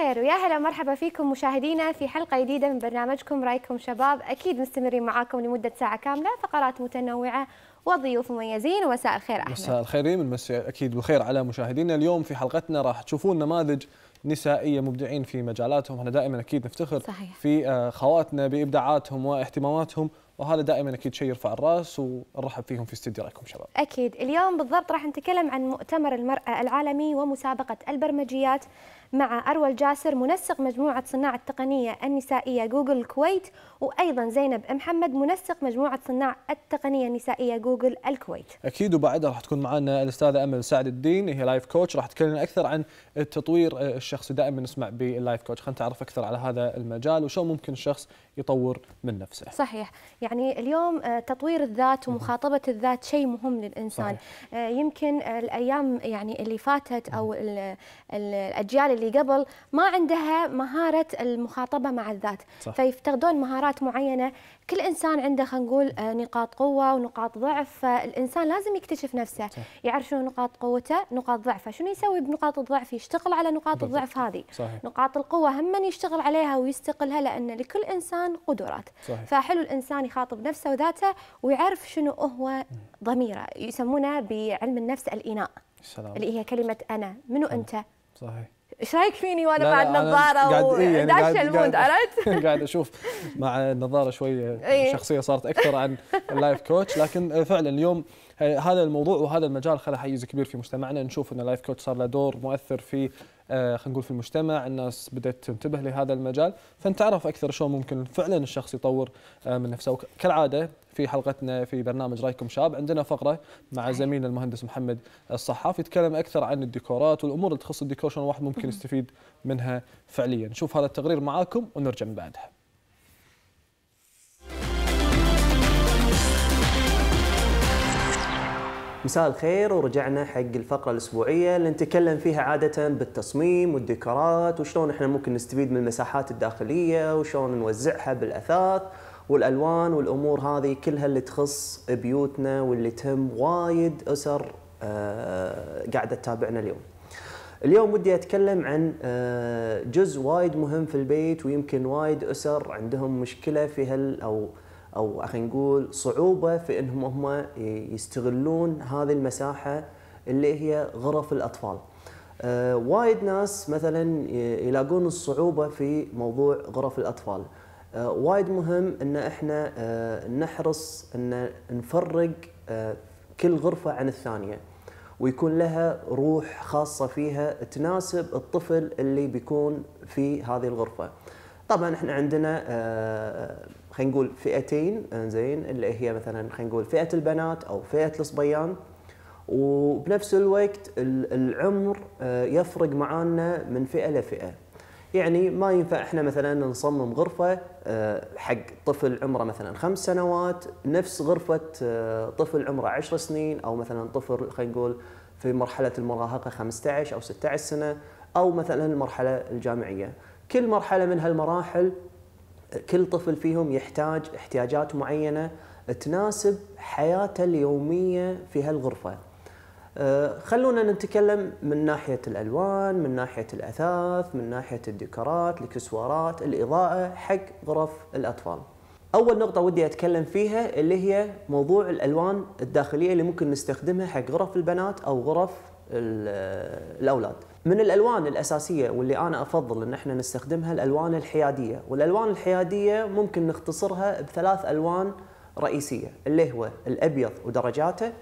الخير ويا هلا مرحبا فيكم مشاهدينا في حلقة جديدة من برنامجكم رايكم شباب أكيد مستمرين معاكم لمدة ساعة كاملة فقرات متنوعة وضيوف مميزين ومساء الخير أحمد مساء الخير يمن أكيد بالخير على مشاهدينا اليوم في حلقتنا راح تشوفون نماذج نسائيه مبدعين في مجالاتهم احنا دائما اكيد نفتخر صحيح. في آه، خواتنا بابداعاتهم واهتماماتهم وهذا دائما اكيد شيء يرفع الراس ونرحب فيهم في استديو رايكم شباب اكيد اليوم بالضبط راح نتكلم عن مؤتمر المراه العالمي ومسابقه البرمجيات مع أروى الجاسر منسق مجموعة صناع التقنية النسائية جوجل الكويت وأيضا زينب محمد منسق مجموعة صناع التقنية النسائية جوجل الكويت أكيد وبعدها راح تكون معنا الأستاذة أمل سعد الدين هي لايف كوتش راح تكلمنا أكثر عن التطوير الشخصي دائما نسمع باللايف كوتش خلينا نتعرف أكثر على هذا المجال وشو ممكن الشخص يطور من نفسه صحيح يعني اليوم آه، تطوير الذات ومخاطبة الذات شيء مهم للإنسان صحيح. آه، يمكن الأيام يعني اللي فاتت أو الأجيال اللي قبل ما عندها مهارة المخاطبة مع الذات صح. فيفتقدون مهارات معينة كل انسان عنده خلينا نقول آه، نقاط قوه ونقاط ضعف فالانسان لازم يكتشف نفسه صح. يعرف شنو نقاط قوته نقاط ضعفه شنو يسوي بنقاط الضعف يشتغل على نقاط بالضبط. الضعف هذه صحيح. نقاط القوه هم من يشتغل عليها ويستقلها لان لكل انسان قدرات صحيح. فحلو الانسان يخاطب نفسه وذاته ويعرف شنو هو ضميره يسمونه بعلم النفس الاناء السلام. اللي هي كلمه انا منو انت صحيح ايش رايك فيني وانا بعد نظاره وداشه إيه يعني المود عرفت؟ قاعد اشوف مع النظاره شوي إيه؟ شخصيه صارت اكثر عن اللايف كوتش لكن فعلا اليوم آه، هذا الموضوع وهذا المجال خلى حيز كبير في مجتمعنا نشوف ان اللايف كوتش صار له دور مؤثر في آه، خلينا نقول في المجتمع الناس بدات تنتبه لهذا المجال فنتعرف اكثر شلون ممكن فعلا الشخص يطور آه، من نفسه كالعاده في حلقتنا في برنامج رايكم شاب عندنا فقره مع زميلنا المهندس محمد الصحاف يتكلم اكثر عن الديكورات والامور اللي تخص الديكور شلون الواحد ممكن يستفيد منها فعليا نشوف هذا التقرير معاكم ونرجع من بعدها مساء الخير ورجعنا حق الفقرة الأسبوعية اللي نتكلم فيها عادة بالتصميم والديكورات وشلون احنا ممكن نستفيد من المساحات الداخلية وشلون نوزعها بالأثاث والألوان والأمور هذه كلها اللي تخص بيوتنا واللي تهم وايد أسر آه، قاعدة تتابعنا اليوم اليوم ودي أتكلم عن آه، جزء وايد مهم في البيت ويمكن وايد أسر عندهم مشكلة في هال أو او خلينا نقول صعوبه في انهم هم يستغلون هذه المساحه اللي هي غرف الاطفال. أه وايد ناس مثلا يلاقون الصعوبه في موضوع غرف الاطفال. أه وايد مهم ان احنا أه نحرص ان نفرق آه، كل غرفه عن الثانيه. ويكون لها روح خاصه فيها تناسب الطفل اللي بيكون في هذه الغرفه. طبعا احنا عندنا آه، خلينا نقول فئتين زين اللي هي مثلا خلينا نقول فئه البنات او فئه الصبيان وبنفس الوقت العمر آه، يفرق معانا من فئه لفئه يعني ما ينفع احنا مثلا نصمم غرفه آه، حق طفل عمره مثلا خمس سنوات نفس غرفه آه، طفل عمره عشر سنين او مثلا طفل خلينا نقول في مرحله المراهقه 15 او 16 سنه او مثلا المرحله الجامعيه كل مرحله من هالمراحل كل طفل فيهم يحتاج احتياجات معينه تناسب حياته اليوميه في هالغرفه. آه، خلونا نتكلم من ناحيه الالوان، من ناحيه الاثاث، من ناحيه الديكورات، الاكسسوارات، الاضاءه حق غرف الاطفال. اول نقطه ودي اتكلم فيها اللي هي موضوع الالوان الداخليه اللي ممكن نستخدمها حق غرف البنات او غرف الاولاد. من الالوان الاساسيه واللي انا افضل ان احنا نستخدمها الالوان الحياديه، والالوان الحياديه ممكن نختصرها بثلاث الوان رئيسيه اللي هو الابيض ودرجاته،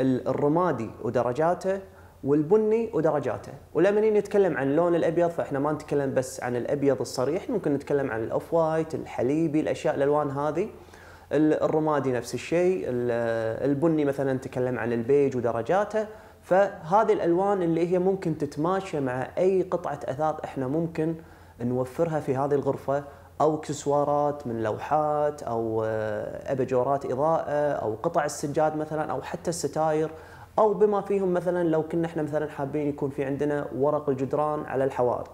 الرمادي ودرجاته، والبني ودرجاته، ولما نتكلم عن اللون الابيض فاحنا ما نتكلم بس عن الابيض الصريح، ممكن نتكلم عن الاوف وايت، الحليبي، الاشياء الالوان هذه. الرمادي نفس الشيء، البني مثلا نتكلم عن البيج ودرجاته، فهذه الالوان اللي هي ممكن تتماشى مع اي قطعه اثاث احنا ممكن نوفرها في هذه الغرفه او اكسسوارات من لوحات او آه، اباجورات اضاءه او قطع السجاد مثلا او حتى الستاير او بما فيهم مثلا لو كنا احنا مثلا حابين يكون في عندنا ورق الجدران على الحوائط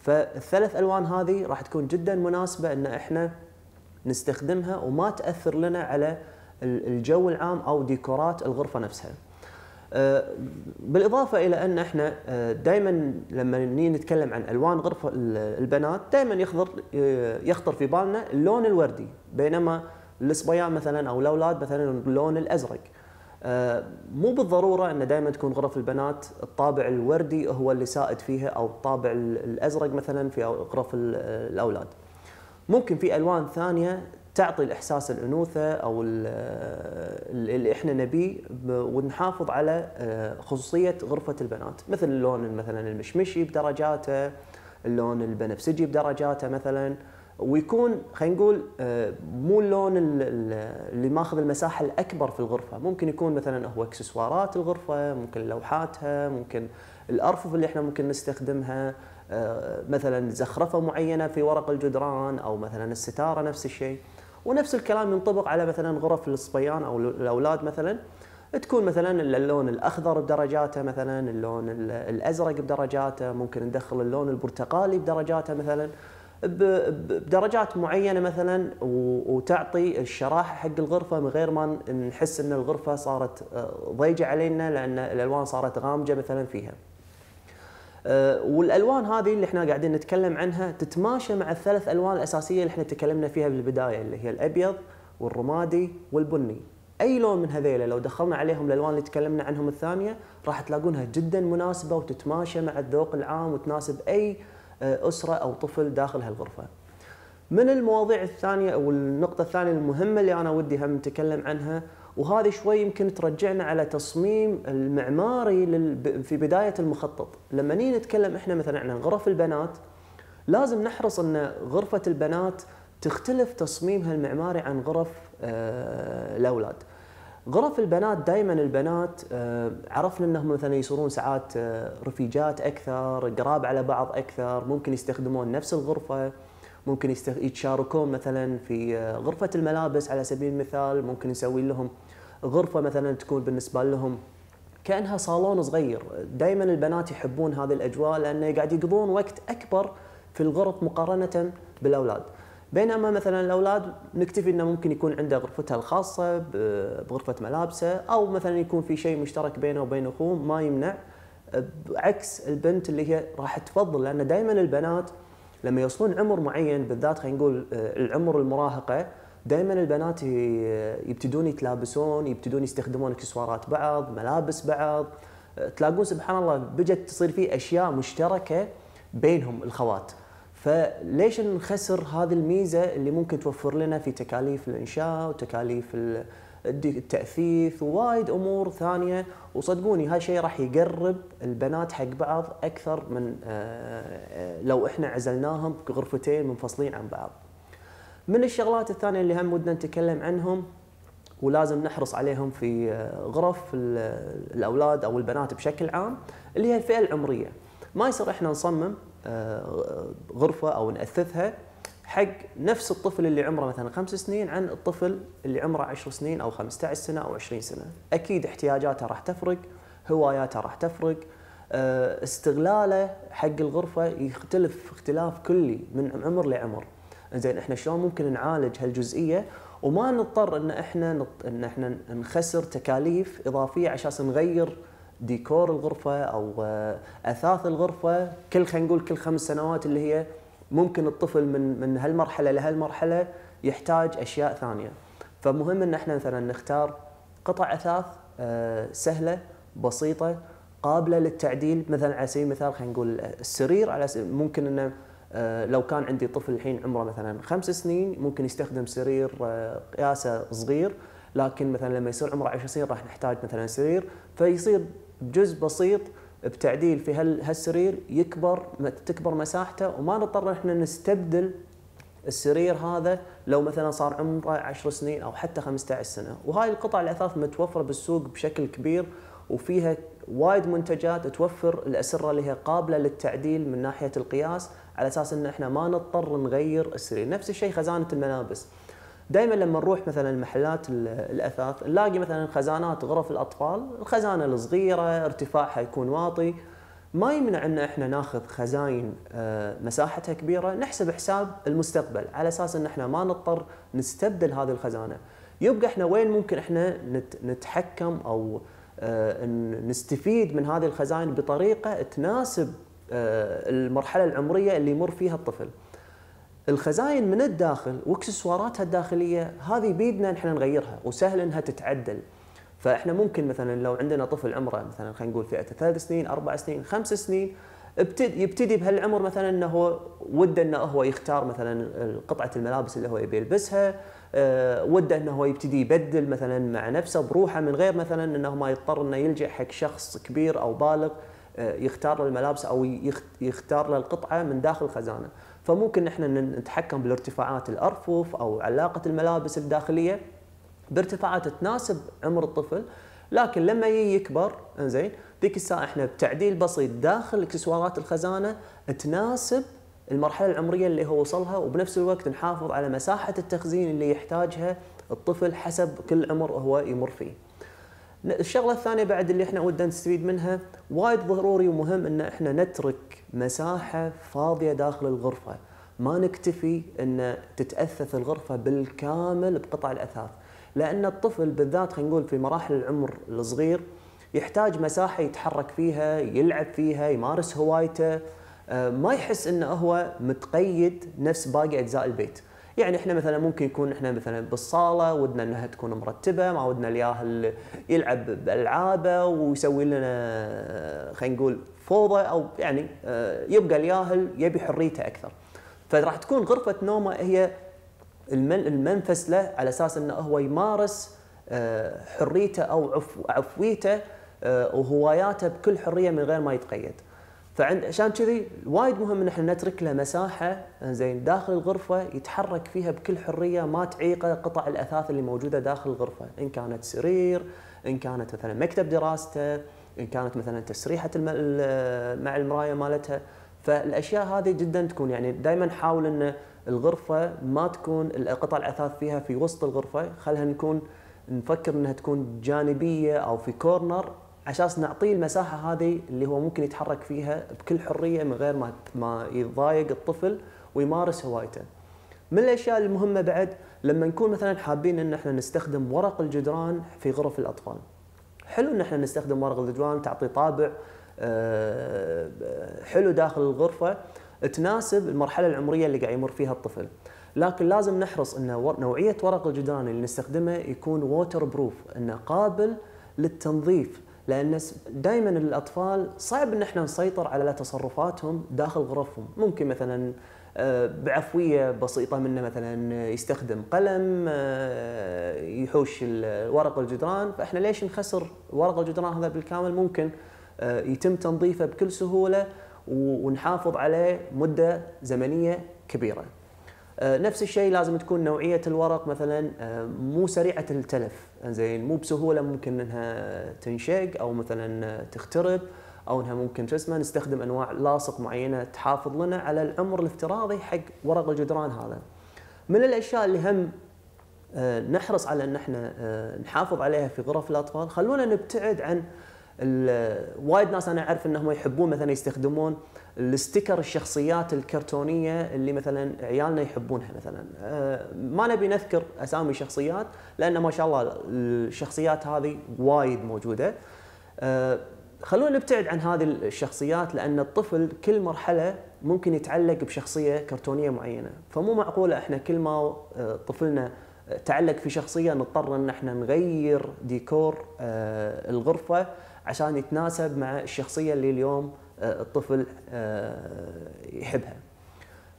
فالثلاث الوان هذه راح تكون جدا مناسبه ان احنا نستخدمها وما تاثر لنا على الجو العام او ديكورات الغرفه نفسها آه، بالاضافه الى ان احنا آه، دائما لما نيجي نتكلم عن الوان غرفه البنات دائما يخطر آه، يخطر في بالنا اللون الوردي بينما الصبيان مثلا او الاولاد مثلا اللون الازرق مو بالضروره ان دائما تكون غرف البنات الطابع الوردي هو اللي سائد فيها او الطابع الازرق مثلا في غرف الاولاد ممكن في الوان ثانيه تعطي الاحساس الانوثه او اللي احنا نبيه ونحافظ على آه، خصوصيه غرفه البنات مثل اللون مثلا المشمشي بدرجاته اللون البنفسجي بدرجاته مثلا ويكون خلينا نقول آه، مو اللون اللي ماخذ المساحه الاكبر في الغرفه ممكن يكون مثلا هو اكسسوارات الغرفه ممكن لوحاتها ممكن الارفف اللي احنا ممكن نستخدمها آه، مثلا زخرفه معينه في ورق الجدران او مثلا الستاره نفس الشيء ونفس الكلام ينطبق على مثلا غرف الصبيان او الاولاد مثلا تكون مثلا اللون الاخضر بدرجاته مثلا اللون الازرق بدرجاته ممكن ندخل اللون البرتقالي بدرجاته مثلا بدرجات معينه مثلا وتعطي الشراحه حق الغرفه من غير ما نحس ان الغرفه صارت آه، ضيجه علينا لان الالوان صارت غامجه مثلا فيها. آه، والالوان هذه اللي احنا قاعدين نتكلم عنها تتماشى مع الثلاث الوان الاساسيه اللي احنا تكلمنا فيها بالبدايه اللي هي الابيض والرمادي والبني اي لون من هذيله لو دخلنا عليهم الالوان اللي تكلمنا عنهم الثانيه راح تلاقونها جدا مناسبه وتتماشى مع الذوق العام وتناسب اي آه، اسره او طفل داخل هالغرفه. من المواضيع الثانيه او النقطه الثانيه المهمه اللي انا ودي هم نتكلم عنها وهذه شوي يمكن ترجعنا على تصميم المعماري في بدايه المخطط لما نيجي نتكلم احنا مثلا عن غرف البنات لازم نحرص ان غرفه البنات تختلف تصميمها المعماري عن غرف آه، الاولاد غرف البنات دائما البنات آه، عرفنا انهم مثلا يصيرون ساعات آه، رفيجات اكثر قراب على بعض اكثر ممكن يستخدمون نفس الغرفه ممكن يتشاركون مثلا في آه، غرفه الملابس على سبيل المثال ممكن نسوي لهم غرفه مثلا تكون بالنسبه لهم كانها صالون صغير دائما البنات يحبون هذه الاجواء لانه قاعد يقضون وقت اكبر في الغرف مقارنه بالاولاد بينما مثلا الاولاد نكتفي انه ممكن يكون عنده غرفته الخاصه بغرفه ملابسه او مثلا يكون في شيء مشترك بينه وبين اخوه ما يمنع عكس البنت اللي هي راح تفضل لان دائما البنات لما يوصلون عمر معين بالذات خلينا نقول آه، العمر المراهقه دائما البنات آه، يبتدون يتلابسون يبتدون يستخدمون اكسسوارات بعض ملابس بعض آه، تلاقون سبحان الله بجت تصير في اشياء مشتركه بينهم الخوات فليش نخسر هذه الميزه اللي ممكن توفر لنا في تكاليف الانشاء وتكاليف تديك التأثيث ووايد أمور ثانية وصدقوني هالشيء راح يقرب البنات حق بعض أكثر من آه، آه، لو إحنا عزلناهم بغرفتين منفصلين عن بعض من الشغلات الثانية اللي هم ودنا نتكلم عنهم ولازم نحرص عليهم في آه، غرف الأولاد أو البنات بشكل عام اللي هي الفئة العمرية ما يصير إحنا نصمم غرفة أو نأثثها حق نفس الطفل اللي عمره مثلا خمس سنين عن الطفل اللي عمره 10 سنين او 15 سنه او 20 سنه، اكيد احتياجاته راح تفرق، هواياته راح تفرق، آه، استغلاله حق الغرفه يختلف اختلاف كلي من عمر لعمر. زين احنا شلون ممكن نعالج هالجزئيه وما نضطر ان احنا نط... ان احنا نخسر تكاليف اضافيه عشان نغير ديكور الغرفه او آه، اثاث الغرفه كل خلينا نقول كل خمس سنوات اللي هي ممكن الطفل من من هالمرحله لهالمرحله يحتاج اشياء ثانيه فمهم ان احنا مثلا نختار قطع اثاث آه، سهله بسيطه قابله للتعديل مثلا على سبيل المثال خلينا نقول السرير على سبيل ممكن انه آه، لو كان عندي طفل الحين عمره مثلا خمس سنين ممكن يستخدم سرير آه، قياسه صغير لكن مثلا لما يصير عمره 10 سنين راح نحتاج مثلا سرير فيصير جزء بسيط بتعديل في هالسرير يكبر تكبر مساحته وما نضطر احنا نستبدل السرير هذا لو مثلا صار عمره 10 سنين او حتى 15 سنه وهاي القطع الاثاث متوفره بالسوق بشكل كبير وفيها وايد منتجات توفر الاسره اللي هي قابله للتعديل من ناحيه القياس على اساس ان احنا ما نضطر نغير السرير نفس الشيء خزانه الملابس دائما لما نروح مثلا محلات الاثاث نلاقي مثلا خزانات غرف الاطفال الخزانه الصغيره ارتفاعها يكون واطي ما يمنع ان احنا ناخذ خزاين آه، مساحتها كبيره نحسب حساب المستقبل على اساس ان احنا ما نضطر نستبدل هذه الخزانه يبقى احنا وين ممكن احنا نتحكم او آه، نستفيد من هذه الخزائن بطريقه تناسب آه، المرحله العمريه اللي يمر فيها الطفل الخزاين من الداخل واكسسواراتها الداخليه هذه بيدنا نحن نغيرها وسهل انها تتعدل فاحنا ممكن مثلا لو عندنا طفل عمره مثلا خلينا نقول فئه ثلاث سنين اربع سنين خمس سنين يبتدي بهالعمر مثلا انه هو وده انه هو يختار مثلا قطعه الملابس اللي هو يبي يلبسها آه، وده انه هو يبتدي يبدل مثلا مع نفسه بروحه من غير مثلا انه ما يضطر انه يلجا حق شخص كبير او بالغ آه، يختار له الملابس او يختار له القطعه من داخل خزانه فممكن احنا نتحكم بالارتفاعات الارفف او علاقه الملابس الداخليه بارتفاعات تناسب عمر الطفل لكن لما يجي يكبر زين ذيك الساعه احنا بتعديل بسيط داخل اكسسوارات الخزانه تناسب المرحله العمريه اللي هو وصلها وبنفس الوقت نحافظ على مساحه التخزين اللي يحتاجها الطفل حسب كل عمر هو يمر فيه الشغله الثانيه بعد اللي احنا ودنا نستفيد منها وايد ضروري ومهم ان احنا نترك مساحه فاضيه داخل الغرفه ما نكتفي ان تتاثث الغرفه بالكامل بقطع الاثاث لان الطفل بالذات خلينا نقول في مراحل العمر الصغير يحتاج مساحه يتحرك فيها يلعب فيها يمارس هوايته آه، ما يحس انه هو متقيد نفس باقي اجزاء البيت يعني احنا مثلا ممكن يكون احنا مثلا بالصاله ودنا انها تكون مرتبه ما ودنا الياهل يلعب بالعابه ويسوي لنا خلينا نقول فوضى او يعني آه، يبقى الياهل يبي حريته اكثر فراح تكون غرفه نومه هي المنفس له على اساس انه هو يمارس آه، حريته او عفويته آه، وهواياته بكل حريه من غير ما يتقيد فعند عشان كذي وايد مهم ان احنا نترك له مساحه زين داخل الغرفه يتحرك فيها بكل حريه ما تعيقه قطع الاثاث اللي موجوده داخل الغرفه ان كانت سرير ان كانت مثلا مكتب دراسته ان كانت مثلا تسريحه الم... مع المرايه مالتها فالاشياء هذه جدا تكون يعني دائما حاول ان الغرفه ما تكون قطع الاثاث فيها في وسط الغرفه خلها نكون نفكر انها تكون جانبيه او في كورنر عشان نعطيه المساحه هذه اللي هو ممكن يتحرك فيها بكل حريه من غير ما ما يضايق الطفل ويمارس هوايته. من الاشياء المهمه بعد لما نكون مثلا حابين ان احنا نستخدم ورق الجدران في غرف الاطفال. حلو ان احنا نستخدم ورق الجدران تعطي طابع آه، حلو داخل الغرفه تناسب المرحله العمريه اللي قاعد يمر فيها الطفل. لكن لازم نحرص ان نوعيه ورق الجدران اللي نستخدمه يكون ووتر بروف انه قابل للتنظيف لان دائما الاطفال صعب ان احنا نسيطر على تصرفاتهم داخل غرفهم ممكن مثلا آه، بعفويه بسيطه منه مثلا يستخدم قلم آه، يحوش ورق الجدران فاحنا ليش نخسر ورق الجدران هذا بالكامل ممكن آه، يتم تنظيفه بكل سهوله ونحافظ عليه مده زمنيه كبيره. نفس الشيء لازم تكون نوعيه الورق مثلا مو سريعه التلف زين مو بسهوله ممكن انها تنشق او مثلا تخترب او انها ممكن شو اسمه نستخدم انواع لاصق معينه تحافظ لنا على العمر الافتراضي حق ورق الجدران هذا. من الاشياء اللي هم آه، نحرص على ان احنا آه، نحافظ عليها في غرف الاطفال، خلونا نبتعد عن وايد ناس انا اعرف انهم يحبون مثلا يستخدمون الستيكر الشخصيات الكرتونيه اللي مثلا عيالنا يحبونها مثلا آه، ما نبي نذكر اسامي شخصيات لان ما شاء الله الشخصيات هذه وايد موجوده آه، خلونا نبتعد عن هذه الشخصيات لان الطفل كل مرحله ممكن يتعلق بشخصيه كرتونيه معينه فمو معقوله احنا كل ما آه، طفلنا تعلق في شخصيه نضطر ان احنا نغير ديكور الغرفه عشان يتناسب مع الشخصيه اللي اليوم آه، الطفل آه، يحبها.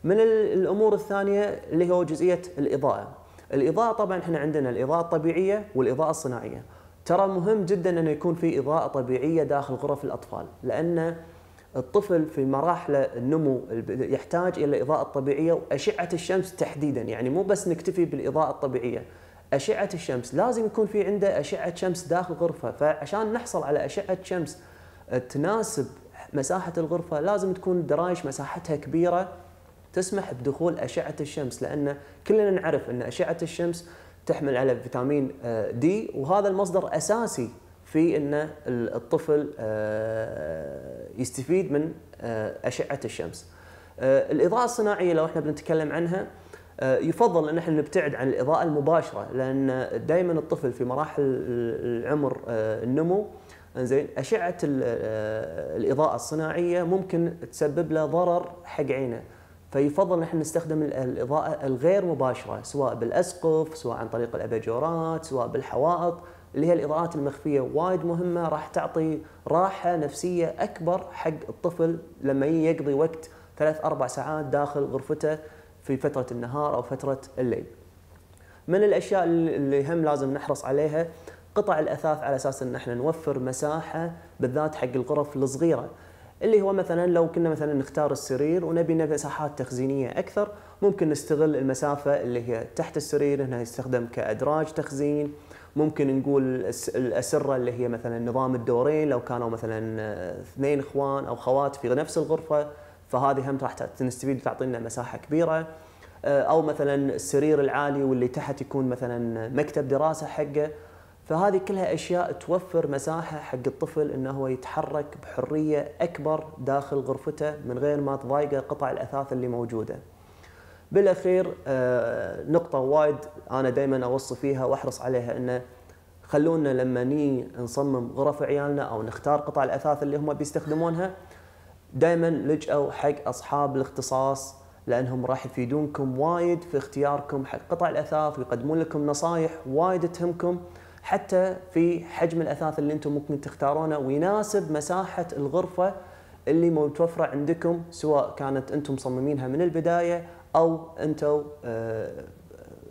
من الامور الثانيه اللي هو جزئيه الاضاءه. الاضاءه طبعا احنا عندنا الاضاءه الطبيعيه والاضاءه الصناعيه. ترى مهم جدا انه يكون في اضاءه طبيعيه داخل غرف الاطفال لان الطفل في مراحل النمو يحتاج الى الاضاءه الطبيعيه واشعه الشمس تحديدا يعني مو بس نكتفي بالاضاءه الطبيعيه اشعه الشمس لازم يكون في عنده اشعه شمس داخل الغرفه فعشان نحصل على اشعه شمس تناسب مساحه الغرفه لازم تكون الدرايش مساحتها كبيره تسمح بدخول اشعه الشمس لان كلنا نعرف ان اشعه الشمس تحمل على فيتامين دي وهذا المصدر اساسي في ان الطفل آه، يستفيد من آه، اشعه الشمس. آه، الاضاءه الصناعيه لو احنا بنتكلم عنها آه، يفضل ان احنا نبتعد عن الاضاءه المباشره لان دائما الطفل في مراحل العمر آه، النمو زين اشعه آه، الاضاءه الصناعيه ممكن تسبب له ضرر حق عينه فيفضل ان احنا نستخدم الاضاءه الغير مباشره سواء بالاسقف سواء عن طريق الاباجورات سواء بالحوائط اللي هي الاضاءات المخفيه وايد مهمه راح تعطي راحه نفسيه اكبر حق الطفل لما يقضي وقت ثلاث اربع ساعات داخل غرفته في فتره النهار او فتره الليل. من الاشياء اللي هم لازم نحرص عليها قطع الاثاث على اساس ان احنا نوفر مساحه بالذات حق الغرف الصغيره اللي هو مثلا لو كنا مثلا نختار السرير ونبي مساحات تخزينيه اكثر ممكن نستغل المسافه اللي هي تحت السرير انها يستخدم كادراج تخزين ممكن نقول الاسره اللي هي مثلا نظام الدورين لو كانوا مثلا اثنين اخوان او خوات في نفس الغرفه فهذه هم راح نستفيد وتعطينا مساحه كبيره آه، او مثلا السرير العالي واللي تحت يكون مثلا مكتب دراسه حقه فهذه كلها اشياء توفر مساحه حق الطفل انه هو يتحرك بحريه اكبر داخل غرفته من غير ما تضايقه قطع الاثاث اللي موجوده. بالاخير آه، نقطه وايد انا دائما اوصي فيها واحرص عليها انه خلونا لما ني نصمم غرف عيالنا او نختار قطع الاثاث اللي هم بيستخدمونها دائما لجأوا حق أصحاب الاختصاص لأنهم راح يفيدونكم وايد في اختياركم حق قطع الأثاث ويقدمون لكم نصايح وايد تهمكم حتى في حجم الأثاث اللي أنتم ممكن تختارونه ويناسب مساحة الغرفة اللي متوفرة عندكم سواء كانت أنتم مصممينها من البداية أو أنتم اه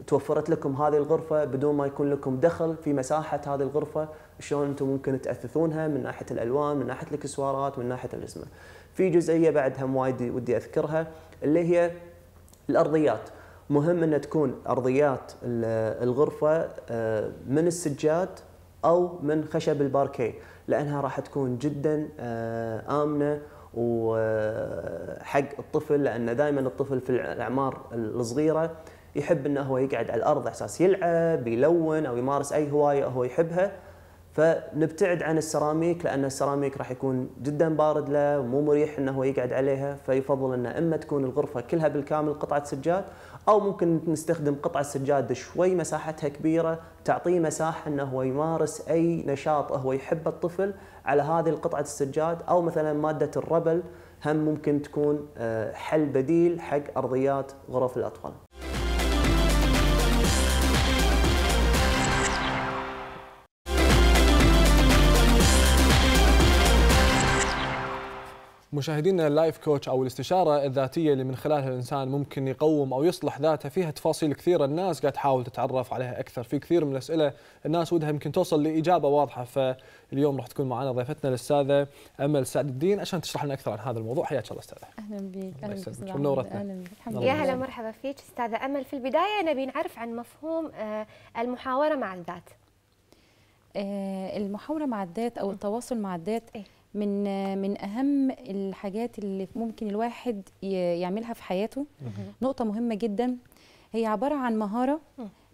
توفرت لكم هذه الغرفة بدون ما يكون لكم دخل في مساحة هذه الغرفة شلون أنتم ممكن تأثثونها من ناحية الألوان من ناحية الإكسسوارات من ناحية الرسمة في جزئيه بعدها وايد ودي اذكرها اللي هي الارضيات مهم ان تكون ارضيات الغرفه آه، من السجاد او من خشب الباركي لانها راح تكون جدا آه، امنه وحق آه، الطفل لان دائما الطفل في الاعمار الصغيره يحب انه هو يقعد على الارض اساس يلعب يلون او يمارس اي هوايه هو يحبها فنبتعد عن السيراميك لان السيراميك راح يكون جدا بارد له ومو مريح انه هو يقعد عليها فيفضل انه اما تكون الغرفه كلها بالكامل قطعه سجاد او ممكن نستخدم قطعه سجاد شوي مساحتها كبيره تعطيه مساحه انه هو يمارس اي نشاط هو يحبه الطفل على هذه القطعه السجاد او مثلا ماده الربل هم ممكن تكون آه، حل بديل حق ارضيات غرف الاطفال. مشاهدينا اللايف كوتش او الاستشاره الذاتيه اللي من خلالها الانسان ممكن يقوم او يصلح ذاته فيها تفاصيل كثيره الناس قاعد تحاول تتعرف عليها اكثر في كثير من الاسئله الناس ودها يمكن توصل لاجابه واضحه فاليوم راح تكون معنا ضيفتنا الاستاذه امل سعد الدين عشان تشرح لنا اكثر عن هذا الموضوع حياك الله استاذه اهلا بك اهلا بك منورتنا يا هلا مرحبا فيك استاذه امل في البدايه نبي نعرف عن مفهوم آه، المحاوره مع الذات آه، المحاوره مع الذات او التواصل مع الذات إيه؟ من من اهم الحاجات اللي ممكن الواحد يعملها في حياته نقطه مهمه جدا هي عباره عن مهاره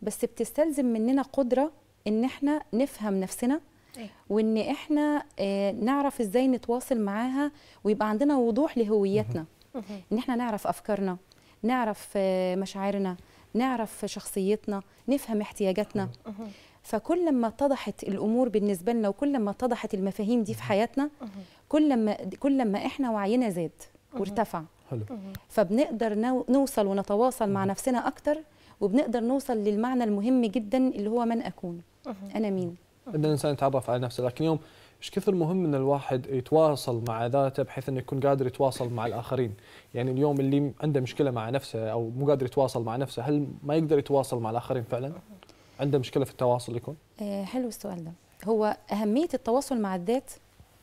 بس بتستلزم مننا قدره ان احنا نفهم نفسنا إيه. وان احنا آه، نعرف ازاي نتواصل معاها ويبقى عندنا وضوح لهويتنا ان احنا نعرف افكارنا نعرف آه، مشاعرنا نعرف شخصيتنا نفهم احتياجاتنا فكل ما اتضحت الامور بالنسبه لنا وكل ما اتضحت المفاهيم دي في حياتنا كل ما كل ما احنا وعينا زاد وارتفع حلو. فبنقدر نوصل ونتواصل مع نفسنا اكتر وبنقدر نوصل للمعنى المهم جدا اللي هو من اكون انا مين ان الانسان يتعرف على نفسه لكن يوم ايش كثر مهم ان الواحد يتواصل مع ذاته بحيث انه يكون قادر يتواصل مع الاخرين، يعني اليوم اللي عنده مشكله مع نفسه او مو قادر يتواصل مع نفسه هل ما يقدر يتواصل مع الاخرين فعلا؟ عنده مشكله في التواصل يكون آه، حلو السؤال ده هو اهميه التواصل مع الذات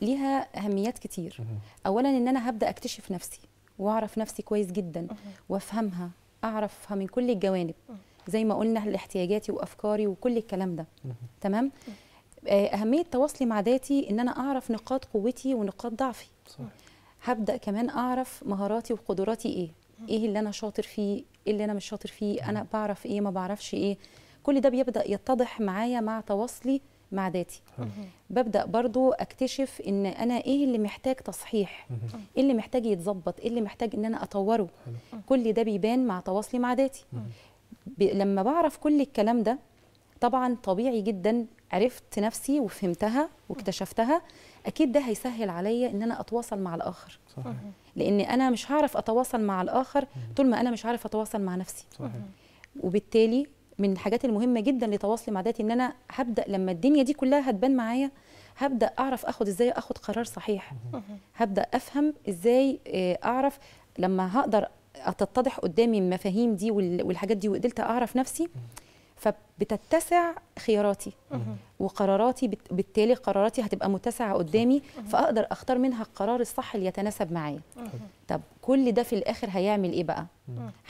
ليها اهميات كتير اولا ان انا هبدا اكتشف نفسي واعرف نفسي كويس جدا وافهمها اعرفها من كل الجوانب زي ما قلنا احتياجاتي وافكاري وكل الكلام ده تمام آه، اهميه تواصلي مع ذاتي ان انا اعرف نقاط قوتي ونقاط ضعفي هبدا كمان اعرف مهاراتي وقدراتي ايه ايه اللي انا شاطر فيه ايه اللي انا مش شاطر فيه انا بعرف ايه ما بعرفش ايه كل ده بيبدا يتضح معايا مع تواصلي مع ذاتي ببدا برضو اكتشف ان انا ايه اللي محتاج تصحيح ايه اللي محتاج يتظبط ايه اللي محتاج ان انا اطوره كل ده بيبان مع تواصلي مع ذاتي لما بعرف كل الكلام ده طبعا طبيعي جدا عرفت نفسي وفهمتها واكتشفتها اكيد ده هيسهل عليا ان انا اتواصل مع الاخر صحيح. لان انا مش هعرف اتواصل مع الاخر طول ما انا مش عارف اتواصل مع نفسي صحيح. وبالتالي من الحاجات المهمه جدا لتواصلي مع ذاتي ان انا هبدا لما الدنيا دي كلها هتبان معايا هبدا اعرف اخد ازاي اخد قرار صحيح هبدا افهم ازاي آه، اعرف لما هقدر تتضح قدامي المفاهيم دي والحاجات دي وقدرت اعرف نفسي فبتتسع خياراتي وقراراتي بالتالي قراراتي هتبقى متسعه قدامي فاقدر اختار منها القرار الصح اللي يتناسب معايا طب كل ده في الاخر هيعمل ايه بقى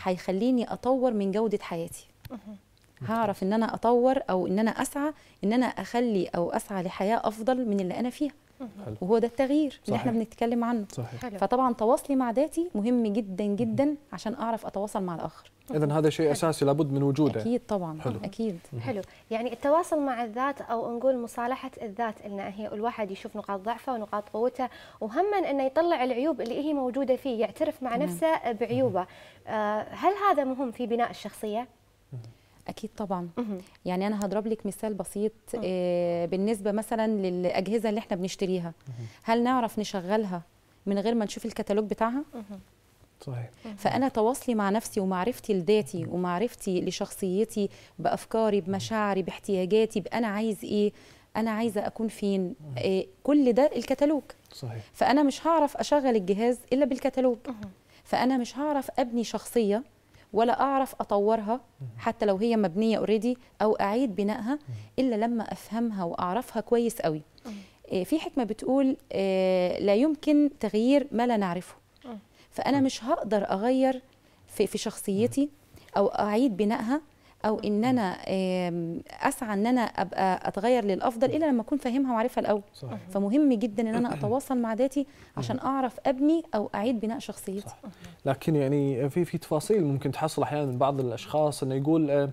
هيخليني اطور من جوده حياتي هعرف ان انا اطور او ان انا اسعى ان انا اخلي او اسعى لحياه افضل من اللي انا فيها حلو. وهو ده التغيير صحيح. اللي احنا بنتكلم عنه صحيح. فطبعا تواصلي مع ذاتي مهم جدا جدا عشان اعرف اتواصل مع الاخر اذا هذا شيء حلو. اساسي لابد من وجوده اكيد طبعا حلو. اكيد حلو يعني التواصل مع الذات او نقول مصالحه الذات ان هي الواحد يشوف نقاط ضعفه ونقاط قوته وهم انه يطلع العيوب اللي هي موجوده فيه يعترف مع نفسه بعيوبه آه، هل هذا مهم في بناء الشخصيه اكيد طبعا يعني انا هضرب لك مثال بسيط آه، بالنسبه مثلا للاجهزه اللي احنا بنشتريها هل نعرف نشغلها من غير ما نشوف الكتالوج بتاعها صحيح فانا تواصلي مع نفسي ومعرفتي لذاتي ومعرفتي لشخصيتي بافكاري بمشاعري باحتياجاتي بانا عايز ايه انا عايزه اكون فين إيه كل ده الكتالوج صحيح فانا مش هعرف اشغل الجهاز الا بالكتالوج فانا مش هعرف ابني شخصيه ولا اعرف اطورها حتى لو هي مبنيه اوريدي او اعيد بنائها الا لما افهمها واعرفها كويس قوي آه، في حكمه بتقول آه، لا يمكن تغيير ما لا نعرفه آه. فانا مش هقدر اغير في شخصيتي او اعيد بنائها او ان انا اسعى ان انا ابقى اتغير للافضل الا لما اكون فاهمها وعارفها الاول صح. فمهم جدا ان انا اتواصل مع ذاتي عشان اعرف ابني او اعيد بناء شخصيتي صح. لكن يعني في في تفاصيل ممكن تحصل احيانا من بعض الاشخاص انه يقول آه،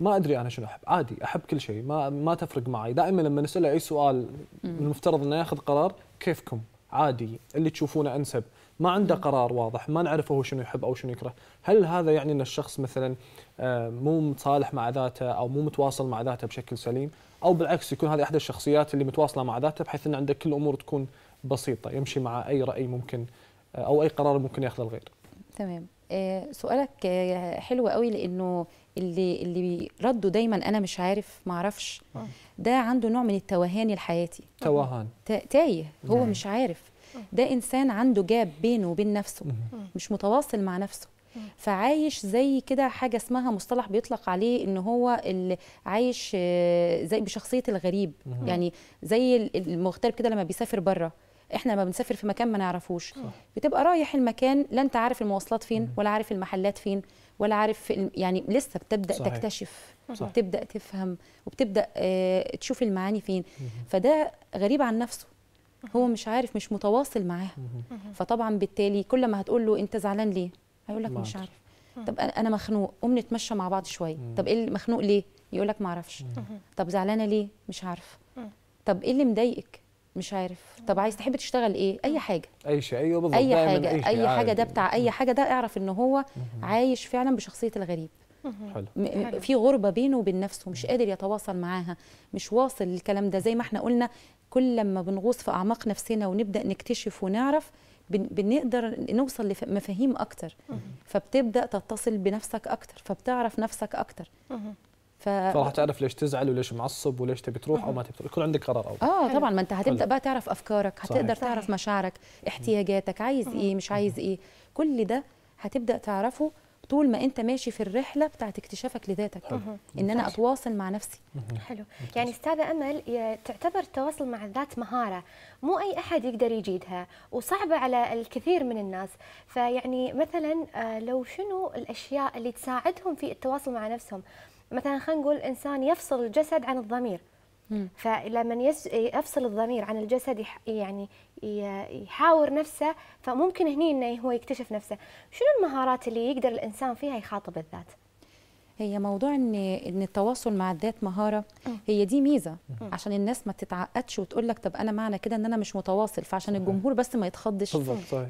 ما ادري انا شنو احب عادي احب كل شيء ما ما تفرق معي دائما لما نساله اي سؤال المفترض انه ياخذ قرار كيفكم عادي اللي تشوفونه انسب ما عنده قرار واضح ما نعرف هو شنو يحب او شنو يكره هل هذا يعني ان الشخص مثلا آه، مو متصالح مع ذاته او مو متواصل مع ذاته بشكل سليم او بالعكس يكون هذه احد الشخصيات اللي متواصله مع ذاته بحيث ان عنده كل الامور تكون بسيطه يمشي مع اي راي ممكن آه، او اي قرار ممكن ياخذه الغير تمام آه، سؤالك حلو قوي لانه اللي اللي رده دايما انا مش عارف ما اعرفش ده عنده نوع من التوهان الحياتي توهان تايه هو نعم. مش عارف ده انسان عنده جاب بينه وبين نفسه مش متواصل مع نفسه فعايش زي كده حاجه اسمها مصطلح بيطلق عليه ان هو اللي عايش آه، زي بشخصيه الغريب يعني زي المغترب كده لما بيسافر بره احنا لما بنسافر في مكان ما نعرفوش بتبقى رايح المكان لا انت عارف المواصلات فين ولا عارف المحلات فين ولا عارف يعني لسه بتبدا صحيح. تكتشف صحيح. وبتبدا تفهم وبتبدا آه، تشوف المعاني فين فده غريب عن نفسه هو مش عارف مش متواصل معاها فطبعا بالتالي كل ما هتقول له انت زعلان ليه هيقول لك مش عارف طب انا مخنوق قوم نتمشى مع بعض شويه طب ايه مخنوق ليه يقول لك ما اعرفش طب زعلانه ليه مش عارفه طب ايه اللي مضايقك مش عارف طب عايز تحب تشتغل ايه اي حاجه اي شيء ايوه بالظبط اي حاجه أي حاجه ده بتاع اي حاجه ده اعرف ان هو عايش فعلا بشخصيه الغريب حلو. في غربه بينه وبين نفسه مش قادر يتواصل معاها مش واصل الكلام ده زي ما احنا قلنا كل لما بنغوص في اعماق نفسنا ونبدا نكتشف ونعرف بنقدر نوصل لمفاهيم اكتر فبتبدا تتصل بنفسك اكتر فبتعرف نفسك اكتر ف... فراح تعرف ليش تزعل وليش معصب وليش تبي تروح او ما تبي تروح يكون عندك قرار اول اه طبعا ما انت هتبدا بقى تعرف افكارك هتقدر صحيح. تعرف مشاعرك احتياجاتك عايز ايه مش عايز ايه كل ده هتبدا تعرفه طول ما انت ماشي في الرحله بتاعت اكتشافك لذاتك ان انا اتواصل مع نفسي حلو يعني استاذه امل تعتبر التواصل مع الذات مهاره مو اي احد يقدر يجيدها وصعبه على الكثير من الناس فيعني مثلا آه، لو شنو الاشياء اللي تساعدهم في التواصل مع نفسهم مثلا خلينا نقول انسان يفصل الجسد عن الضمير فلما يس... يفصل الضمير عن الجسد يح... يعني يحاور نفسه فممكن هني انه هو يكتشف نفسه شنو المهارات اللي يقدر الانسان فيها يخاطب الذات هي موضوع ان ان التواصل مع الذات مهاره هي دي ميزه عشان الناس ما تتعقدش وتقول لك طب انا معنى كده ان انا مش متواصل فعشان الجمهور بس ما يتخضش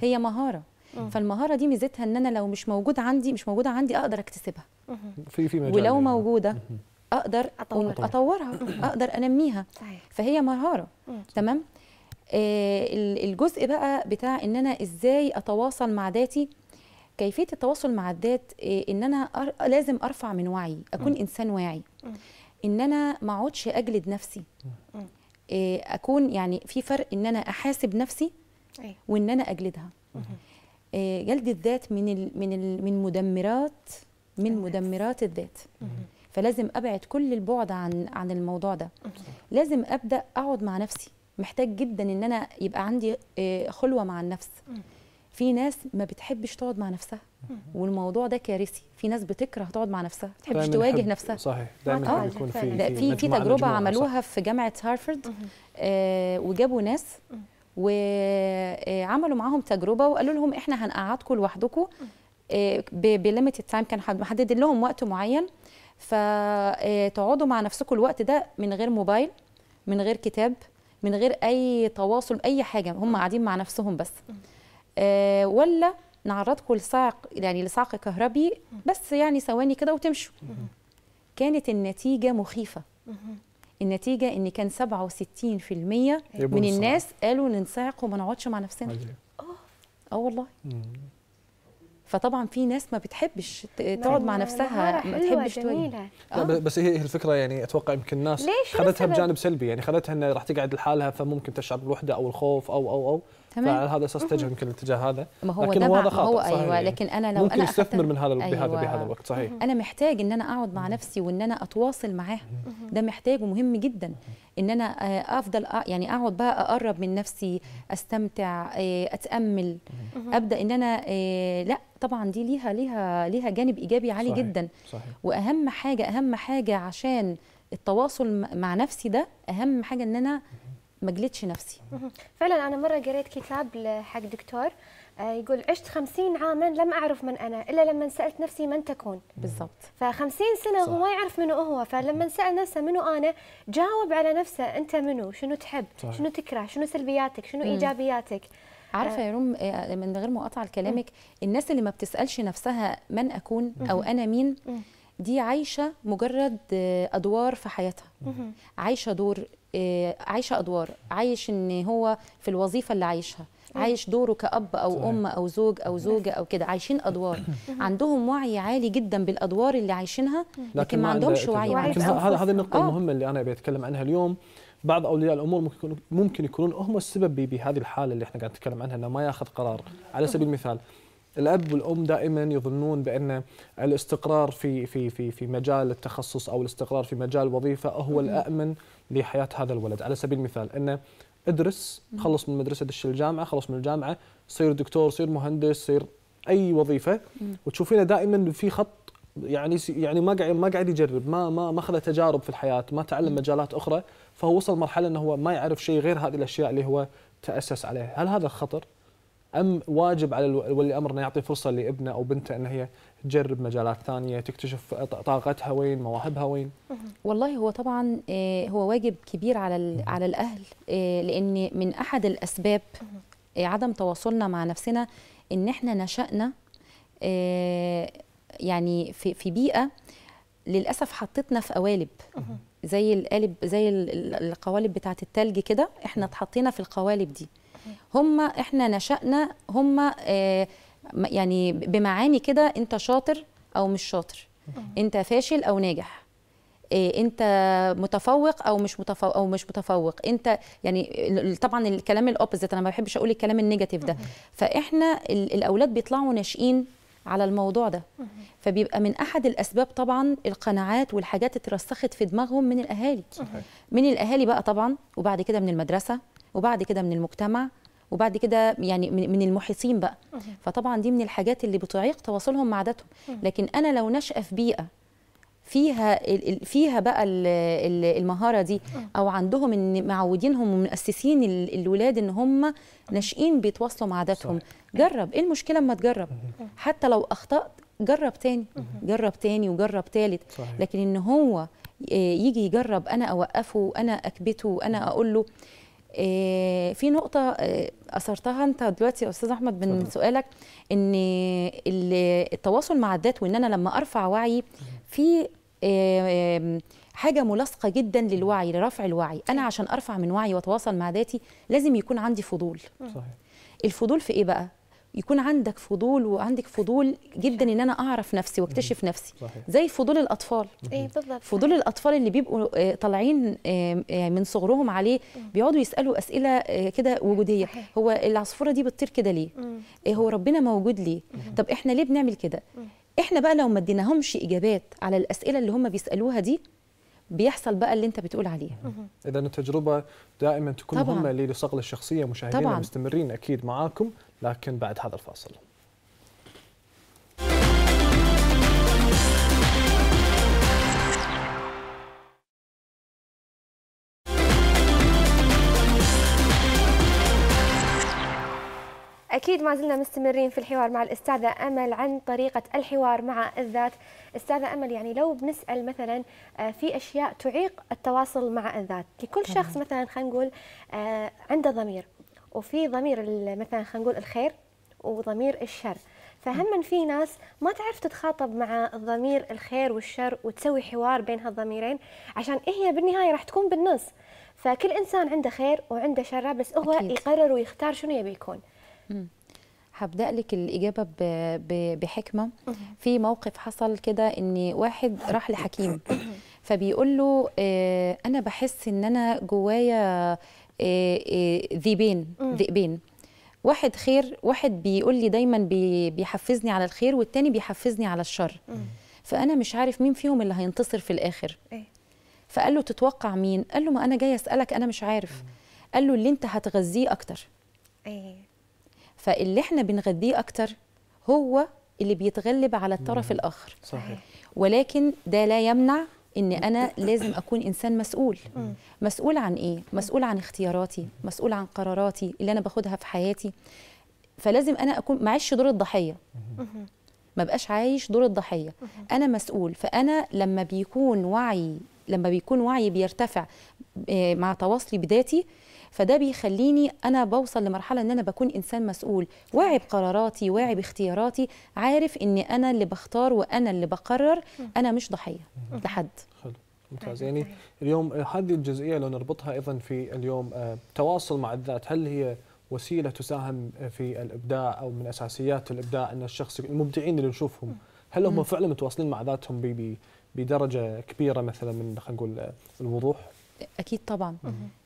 هي مهاره فالمهاره دي ميزتها ان انا لو مش موجود عندي مش موجوده عندي اقدر اكتسبها في في ولو يعني. موجوده اقدر أطور. اطورها اقدر انميها صحيح. فهي مهاره تمام آه الجزء بقى بتاع ان انا ازاي اتواصل مع ذاتي كيفيه التواصل مع الذات آه ان انا أر... لازم ارفع من وعي اكون م. انسان واعي م. ان انا ما اقعدش اجلد نفسي م. آه اكون يعني في فرق ان انا احاسب نفسي أيوة. وان انا اجلدها آه، جلد الذات من ال... من ال... من مدمرات من مدمرات الذات فلازم ابعد كل البعد عن عن الموضوع ده لازم ابدا اقعد مع نفسي محتاج جدا ان انا يبقى عندي آه، خلوه مع النفس في ناس ما بتحبش تقعد مع نفسها والموضوع ده كارثي في ناس بتكره تقعد مع نفسها ما بتحبش تواجه نفسها صحيح دايما آه يكون في في, في, في تجربه مجموعة عملوها صح. في جامعه هارفرد آه وجابوا ناس وعملوا آه، معاهم تجربه وقالوا لهم احنا هنقعدكم لوحدكم آه بليميتد تايم كان محدد لهم وقت معين فتقعدوا مع نفسكم الوقت ده من غير موبايل من غير كتاب من غير اي تواصل اي حاجه هم قاعدين مع نفسهم بس آه، ولا نعرضكم لصعق يعني لصعق كهربي بس يعني ثواني كده وتمشوا كانت النتيجه مخيفه النتيجه ان كان 67% من الناس قالوا ننصعق وما نقعدش مع نفسنا اه والله فطبعا في ناس ما بتحبش تقعد مع نفسها ما تحبش جميلة. آه. بس هي الفكره يعني اتوقع يمكن الناس خذتها بجانب سلبي يعني خذتها انها راح تقعد لحالها فممكن تشعر بالوحده او الخوف او او او تمام فعلى هذا اساس اتجه يمكن الاتجاه هذا ما هو لكن هو هذا خاطئ هو ايوه لكن انا لو ممكن انا استثمر من هذا أيوة. بهذا بهذا الوقت صحيح انا محتاج ان انا اقعد مع نفسي وان انا اتواصل معاها ده محتاج ومهم جدا ان انا آه، افضل يعني اقعد بقى اقرب من نفسي استمتع آه، اتامل ابدا ان انا آه، لا طبعا دي ليها ليها ليها جانب ايجابي عالي صحيح. جدا صحيح. واهم حاجه اهم حاجه عشان التواصل مع نفسي ده اهم حاجه ان انا ما قلتش نفسي فعلا انا مره قريت كتاب حق دكتور آه، يقول عشت خمسين عاما لم اعرف من انا الا لما سالت نفسي من تكون بالضبط ف سنه صح. هو ما يعرف منو هو فلما سال نفسه منو انا جاوب على نفسه انت منو شنو تحب صح. شنو تكره شنو سلبياتك شنو مم. ايجابياتك عارفه آه. يا روم آه، من غير ما اقطع الناس اللي ما بتسالش نفسها من اكون او انا مين دي عايشه مجرد ادوار في حياتها عايشه دور آه، عايشه ادوار عايش ان هو في الوظيفه اللي عايشها عايش دوره كأب أو أم أو زوج أو زوجة أو كده عايشين أدوار عندهم وعي عالي جدا بالأدوار اللي عايشينها لكن, ما عندهمش وعي هذه النقطة آه. المهمة اللي أنا بيتكلم عنها اليوم بعض اولياء الامور ممكن ممكن يكونون هم السبب بهذه الحاله اللي احنا قاعد نتكلم عنها انه ما ياخذ قرار على سبيل المثال الاب والام دائما يظنون بان الاستقرار في في في في مجال التخصص او الاستقرار في مجال الوظيفه هو الامن لحياه هذا الولد على سبيل المثال انه ادرس خلص من المدرسه دش الجامعه خلص من الجامعه صير دكتور صير مهندس صير اي وظيفه وتشوفينه دائما في خط يعني يعني ما قاعد ما قاعد يجرب ما ما ما اخذ تجارب في الحياه ما تعلم مجالات اخرى فهو وصل مرحله انه هو ما يعرف شيء غير هذه الاشياء اللي هو تاسس عليها هل هذا خطر ام واجب على ولي الامر انه يعطي فرصه لابنه او بنته ان هي تجرب مجالات ثانيه تكتشف طاقتها وين مواهبها وين والله هو طبعا آه، هو واجب كبير على على الاهل آه، لان من احد الاسباب آه، عدم تواصلنا مع نفسنا ان احنا نشأنا يعني في في بيئه للاسف حطتنا في قوالب زي القالب زي القوالب بتاعه التلج كده احنا اتحطينا في القوالب دي هم احنا نشأنا هم آه يعني بمعاني كده انت شاطر او مش شاطر انت فاشل او ناجح إيه انت متفوق او مش متفوق او مش متفوق انت يعني طبعا الكلام الاوبوزيت انا ما بحبش اقول الكلام النيجاتيف ده فاحنا الاولاد بيطلعوا ناشئين على الموضوع ده فبيبقى من احد الاسباب طبعا القناعات والحاجات اترسخت في دماغهم من الاهالي من الاهالي بقى طبعا وبعد كده من المدرسه وبعد كده من المجتمع وبعد كده يعني من المحيطين بقى فطبعا دي من الحاجات اللي بتعيق تواصلهم مع عاداتهم لكن انا لو نشأة في بيئه فيها فيها بقى المهاره دي او عندهم ان معودينهم ومؤسسين الولاد ان هم ناشئين بيتواصلوا مع عاداتهم جرب ايه المشكله اما تجرب حتى لو اخطات جرب تاني جرب تاني وجرب تالت لكن ان هو آه، يجي يجرب انا اوقفه انا اكبته انا اقول له آه، في نقطة آه، أثرتها أنت دلوقتي يا أستاذ أحمد من صحيح. سؤالك إن التواصل مع الذات وإن أنا لما أرفع وعي في آه، حاجة ملاصقة جدا للوعي لرفع الوعي أنا عشان أرفع من وعي وأتواصل مع ذاتي لازم يكون عندي فضول صحيح. الفضول في إيه بقى؟ يكون عندك فضول وعندك فضول جدا ان انا اعرف نفسي واكتشف نفسي صحيح. زي فضول الاطفال إيه، بالظبط فضول الاطفال اللي بيبقوا آه، طالعين آه، من صغرهم عليه بيقعدوا يسالوا اسئله آه، كده وجوديه هو العصفوره دي بتطير كده ليه إيه، هو ربنا موجود ليه طب احنا ليه بنعمل كده احنا بقى لو ما اديناهمش اجابات على الاسئله اللي هم بيسالوها دي بيحصل بقى اللي انت بتقول عليه اذا التجربه دائما تكون مهمه لصقل الشخصيه مشاهدينا مستمرين اكيد معاكم لكن بعد هذا الفاصل أكيد ما زلنا مستمرين في الحوار مع الأستاذة أمل عن طريقة الحوار مع الذات أستاذة أمل يعني لو بنسأل مثلا آه، في أشياء تعيق التواصل مع الذات لكل شخص مثلا خلينا نقول آه، عنده ضمير وفي ضمير مثلا خلينا نقول الخير وضمير الشر فهم في ناس ما تعرف تتخاطب مع الضمير الخير والشر وتسوي حوار بين هالضميرين عشان هي إيه بالنهايه راح تكون بالنص فكل انسان عنده خير وعنده شر بس هو أكيد. يقرر ويختار شنو يبي يكون هبدا لك الاجابه بحكمه في موقف حصل كده ان واحد راح لحكيم فبيقول له آه، انا بحس ان انا جوايا آه، آه، ذيبين ذئبين واحد خير واحد بيقول لي دايما بيحفزني على الخير والتاني بيحفزني على الشر فانا مش عارف مين فيهم اللي هينتصر في الاخر إيه؟ فقال له تتوقع مين قال له ما انا جاي اسالك انا مش عارف قال له اللي انت هتغذيه اكتر إيه؟ فاللي احنا بنغذيه اكتر هو اللي بيتغلب على الطرف الاخر صحيح ولكن ده لا يمنع ان انا لازم اكون انسان مسؤول مسؤول عن ايه مسؤول عن اختياراتي مسؤول عن قراراتي اللي انا باخدها في حياتي فلازم انا اكون معيش دور الضحيه ما بقاش عايش دور الضحيه انا مسؤول فانا لما بيكون وعي لما بيكون وعي بيرتفع آه، مع تواصلي بذاتي فده بيخليني انا بوصل لمرحله ان انا بكون انسان مسؤول واعي بقراراتي واعي باختياراتي عارف ان انا اللي بختار وانا اللي بقرر انا مش ضحيه لحد حلو ممتاز أيوة، يعني اليوم هذه الجزئيه لو نربطها ايضا في اليوم آه، تواصل مع الذات هل هي وسيله تساهم في الابداع او من اساسيات الابداع ان الشخص المبدعين اللي نشوفهم هل هم فعلا متواصلين مع ذاتهم بدرجه كبيره مثلا من خلينا نقول آه، الوضوح؟ اكيد طبعا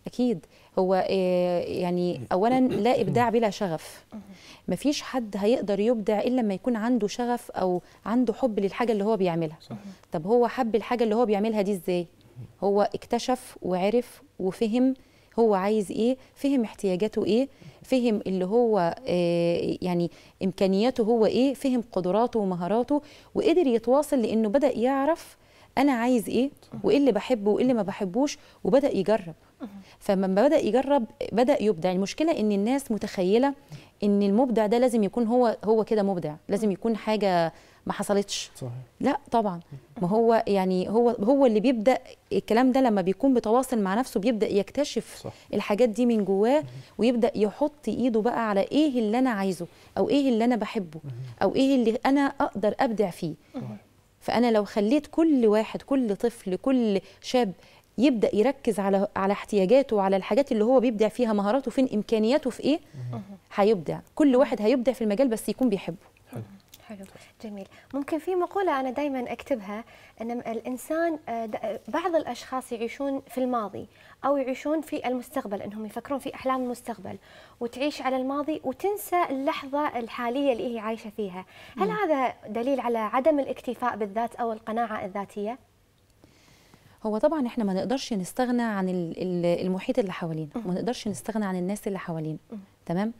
اكيد هو آه، يعني اولا لا ابداع بلا شغف مفيش حد هيقدر يبدع الا لما يكون عنده شغف او عنده حب للحاجه اللي هو بيعملها صح. طب هو حب الحاجه اللي هو بيعملها دي ازاي هو اكتشف وعرف وفهم هو عايز ايه فهم احتياجاته ايه فهم اللي هو آه، يعني امكانياته هو ايه فهم قدراته ومهاراته وقدر يتواصل لانه بدا يعرف انا عايز ايه وايه اللي بحبه وايه اللي ما بحبوش وبدا يجرب فلما بدا يجرب بدا يبدع يعني المشكله ان الناس متخيله ان المبدع ده لازم يكون هو هو كده مبدع لازم يكون حاجه ما حصلتش صحيح. لا طبعا ما هو يعني هو هو اللي بيبدا الكلام ده لما بيكون بتواصل مع نفسه بيبدا يكتشف صح. الحاجات دي من جواه ويبدا يحط ايده بقى على ايه اللي انا عايزه او ايه اللي انا بحبه او ايه اللي انا اقدر ابدع فيه صح. فانا لو خليت كل واحد كل طفل كل شاب يبدا يركز على على احتياجاته وعلى الحاجات اللي هو بيبدع فيها مهاراته فين امكانياته في ايه هيبدع كل واحد هيبدع في المجال بس يكون بيحبه حلو حلو جميل ممكن في مقولة أنا دائما أكتبها أن الإنسان آه، بعض الأشخاص يعيشون في الماضي أو يعيشون في المستقبل أنهم يفكرون في أحلام المستقبل وتعيش على الماضي وتنسى اللحظة الحالية اللي هي عايشة فيها هل هذا دليل على عدم الاكتفاء بالذات أو القناعة الذاتية؟ هو طبعا احنا ما نقدرش نستغنى عن المحيط اللي حوالينا ما نقدرش نستغنى عن الناس اللي حوالينا تمام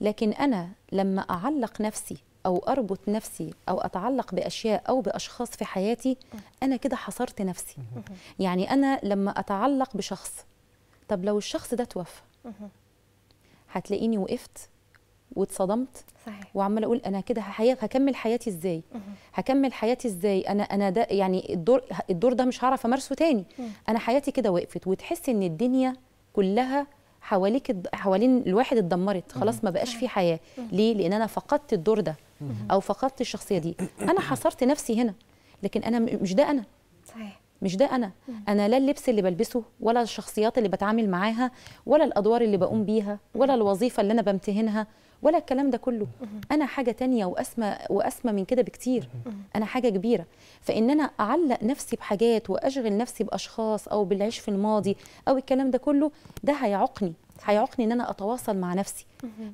لكن انا لما اعلق نفسي او اربط نفسي او اتعلق باشياء او باشخاص في حياتي انا كده حصرت نفسي يعني انا لما اتعلق بشخص طب لو الشخص ده توفى هتلاقيني وقفت واتصدمت صحيح وعماله اقول انا كده هكمل حياتي ازاي هكمل حياتي ازاي انا انا ده يعني الدور الدور ده مش هعرف امارسه تاني انا حياتي كده وقفت وتحس ان الدنيا كلها حواليك حوالين الواحد اتدمرت خلاص ما بقاش في حياه ليه لان انا فقدت الدور ده او فقدت الشخصيه دي انا حصرت نفسي هنا لكن انا مش ده انا صحيح مش ده انا انا لا اللبس اللي بلبسه ولا الشخصيات اللي بتعامل معاها ولا الادوار اللي بقوم بيها ولا الوظيفه اللي انا بمتهنها ولا الكلام ده كله انا حاجه تانية واسمى واسمى من كده بكتير انا حاجه كبيره فان انا اعلق نفسي بحاجات واشغل نفسي باشخاص او بالعيش في الماضي او الكلام ده كله ده هيعقني هيعقني ان انا اتواصل مع نفسي